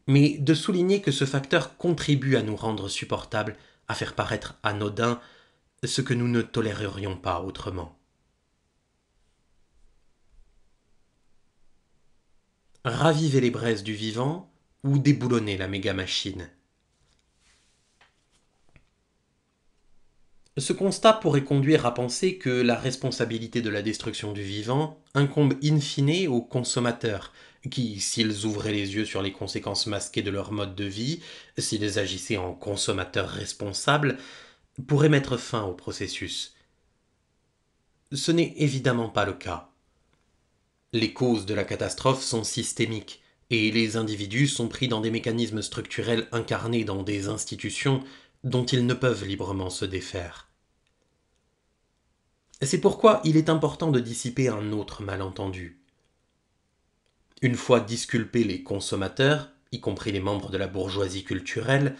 mais de souligner que ce facteur contribue à nous rendre supportables, à faire paraître anodin ce que nous ne tolérerions pas autrement. Raviver les braises du vivant ou déboulonner la méga machine. Ce constat pourrait conduire à penser que la responsabilité de la destruction du vivant incombe in fine aux consommateurs, qui, s'ils ouvraient les yeux sur les conséquences masquées de leur mode de vie, s'ils agissaient en consommateurs responsables, pourraient mettre fin au processus. Ce n'est évidemment pas le cas. Les causes de la catastrophe sont systémiques, et les individus sont pris dans des mécanismes structurels incarnés dans des institutions dont ils ne peuvent librement se défaire. C'est pourquoi il est important de dissiper un autre malentendu. Une fois disculpés les consommateurs, y compris les membres de la bourgeoisie culturelle,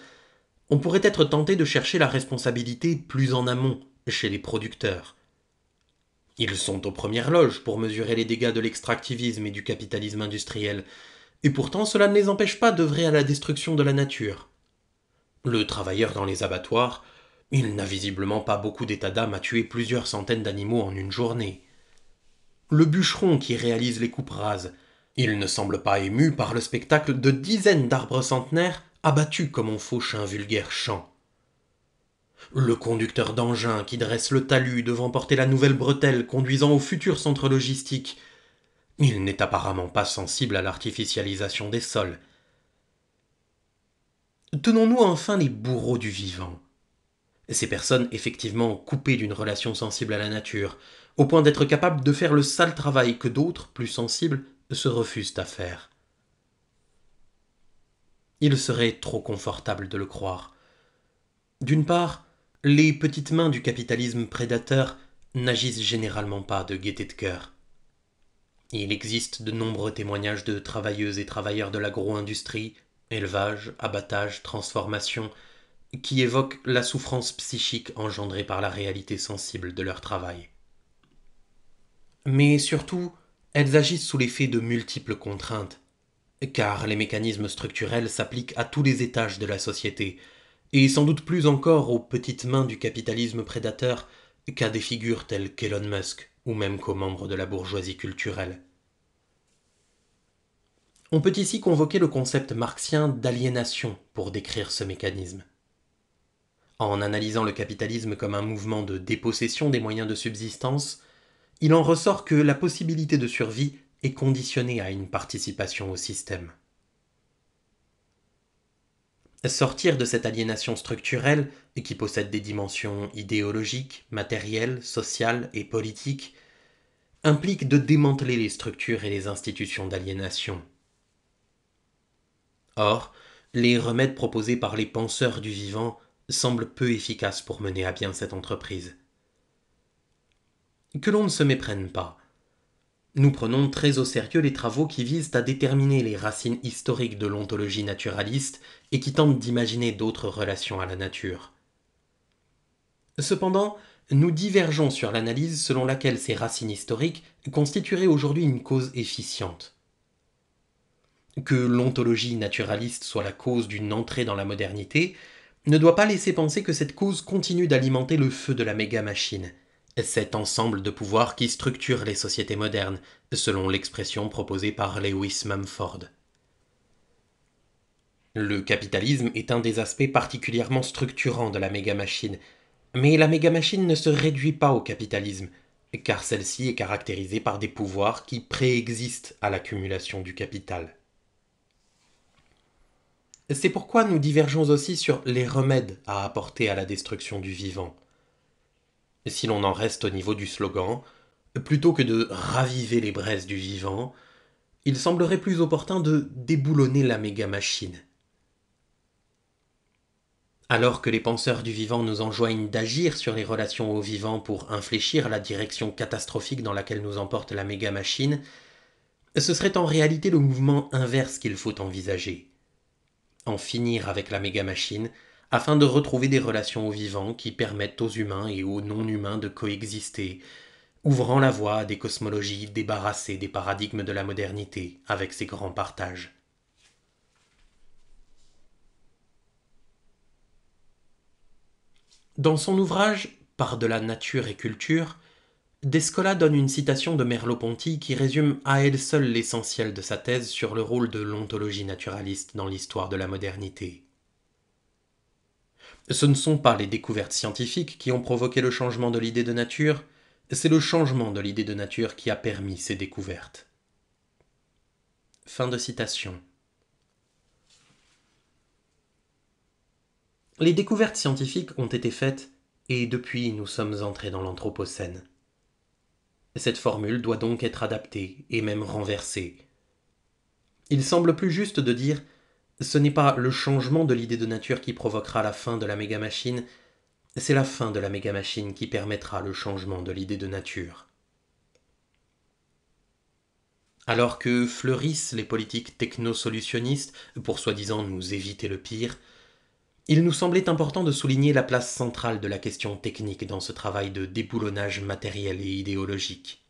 on pourrait être tenté de chercher la responsabilité plus en amont chez les producteurs. Ils sont aux premières loges pour mesurer les dégâts de l'extractivisme et du capitalisme industriel, et pourtant cela ne les empêche pas d'œuvrer à la destruction de la nature. Le travailleur dans les abattoirs, il n'a visiblement pas beaucoup d'état d'âme à tuer plusieurs centaines d'animaux en une journée. Le bûcheron qui réalise les coupes rases, il ne semble pas ému par le spectacle de dizaines d'arbres centenaires abattus comme on fauche un vulgaire champ. Le conducteur d'engin qui dresse le talus devant porter la nouvelle bretelle conduisant au futur centre logistique, il n'est apparemment pas sensible à l'artificialisation des sols, tenons nous enfin les bourreaux du vivant. Ces personnes effectivement coupées d'une relation sensible à la nature, au point d'être capables de faire le sale travail que d'autres, plus sensibles, se refusent à faire. Il serait trop confortable de le croire. D'une part, les petites mains du capitalisme prédateur n'agissent généralement pas de gaieté de cœur. Il existe de nombreux témoignages de travailleuses et travailleurs de l'agro-industrie, élevage, abattage, transformation, qui évoquent la souffrance psychique engendrée par la réalité sensible de leur travail. Mais surtout, elles agissent sous l'effet de multiples contraintes, car les mécanismes structurels s'appliquent à tous les étages de la société, et sans doute plus encore aux petites mains du capitalisme prédateur qu'à des figures telles qu'Elon Musk ou même qu'aux membres de la bourgeoisie culturelle. On peut ici convoquer le concept marxien d'aliénation pour décrire ce mécanisme. En analysant le capitalisme comme un mouvement de dépossession des moyens de subsistance, il en ressort que la possibilité de survie est conditionnée à une participation au système. Sortir de cette aliénation structurelle, qui possède des dimensions idéologiques, matérielles, sociales et politiques, implique de démanteler les structures et les institutions d'aliénation Or, les remèdes proposés par les penseurs du vivant semblent peu efficaces pour mener à bien cette entreprise. Que l'on ne se méprenne pas. Nous prenons très au sérieux les travaux qui visent à déterminer les racines historiques de l'ontologie naturaliste et qui tentent d'imaginer d'autres relations à la nature. Cependant, nous divergeons sur l'analyse selon laquelle ces racines historiques constitueraient aujourd'hui une cause efficiente. Que l'ontologie naturaliste soit la cause d'une entrée dans la modernité ne doit pas laisser penser que cette cause continue d'alimenter le feu de la méga-machine, cet ensemble de pouvoirs qui structure les sociétés modernes, selon l'expression proposée par Lewis Mumford. Le capitalisme est un des aspects particulièrement structurants de la méga-machine, mais la méga-machine ne se réduit pas au capitalisme, car celle-ci est caractérisée par des pouvoirs qui préexistent à l'accumulation du capital. C'est pourquoi nous divergeons aussi sur les remèdes à apporter à la destruction du vivant. Si l'on en reste au niveau du slogan, plutôt que de raviver les braises du vivant, il semblerait plus opportun de déboulonner la méga machine. Alors que les penseurs du vivant nous enjoignent d'agir sur les relations au vivant pour infléchir la direction catastrophique dans laquelle nous emporte la méga machine, ce serait en réalité le mouvement inverse qu'il faut envisager en finir avec la méga machine, afin de retrouver des relations aux vivants qui permettent aux humains et aux non-humains de coexister, ouvrant la voie à des cosmologies débarrassées des paradigmes de la modernité avec ses grands partages. Dans son ouvrage Par de la nature et culture, Descola donne une citation de Merleau-Ponty qui résume à elle seule l'essentiel de sa thèse sur le rôle de l'ontologie naturaliste dans l'histoire de la modernité. Ce ne sont pas les découvertes scientifiques qui ont provoqué le changement de l'idée de nature, c'est le changement de l'idée de nature qui a permis ces découvertes. Fin de citation. Les découvertes scientifiques ont été faites et depuis nous sommes entrés dans l'Anthropocène. Cette formule doit donc être adaptée et même renversée. Il semble plus juste de dire ce n'est pas le changement de l'idée de nature qui provoquera la fin de la méga-machine, c'est la fin de la méga-machine qui permettra le changement de l'idée de nature. Alors que fleurissent les politiques technosolutionnistes pour soi-disant nous éviter le pire, il nous semblait important de souligner la place centrale de la question technique dans ce travail de déboulonnage matériel et idéologique.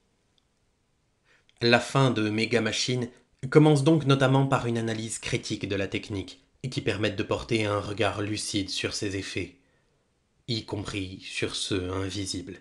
La fin de Méga Machine commence donc notamment par une analyse critique de la technique, qui permette de porter un regard lucide sur ses effets, y compris sur ceux invisibles.